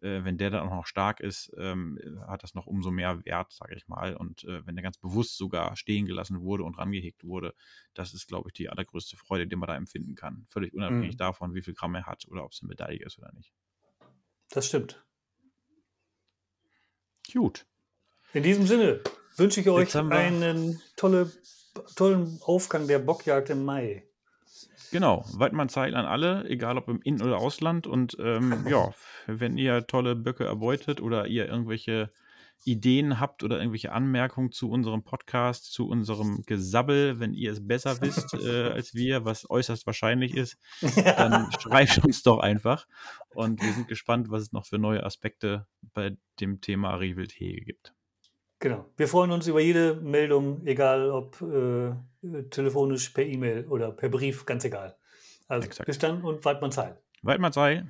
äh, wenn der dann auch noch stark ist, ähm, äh, hat das noch umso mehr Wert, sage ich mal. Und äh, wenn der ganz bewusst sogar stehen gelassen wurde und rangehegt wurde, das ist, glaube ich, die allergrößte Freude, die man da empfinden kann. Völlig unabhängig mhm. davon, wie viel Gramm er hat oder ob es eine Medaille ist oder nicht. Das stimmt. Gut. In diesem Sinne, wünsche ich euch einen tolle, tollen Aufgang der Bockjagd im Mai. Genau, weit Weidmann Zeit an alle, egal ob im In- oder Ausland. Und ähm, [LAUGHS] ja, wenn ihr tolle Böcke erbeutet oder ihr irgendwelche Ideen habt oder irgendwelche Anmerkungen zu unserem Podcast, zu unserem Gesabbel, wenn ihr es besser [LAUGHS] wisst äh, als wir, was äußerst wahrscheinlich ist, dann schreibt uns doch einfach. Und wir sind gespannt, was es noch für neue Aspekte bei dem Thema Rivelt gibt. Genau. Wir freuen uns über jede Meldung, egal ob äh, telefonisch, per E-Mail oder per Brief, ganz egal. Also Exakt. bis dann und Weidmanns Heil. Weidmanns Heil.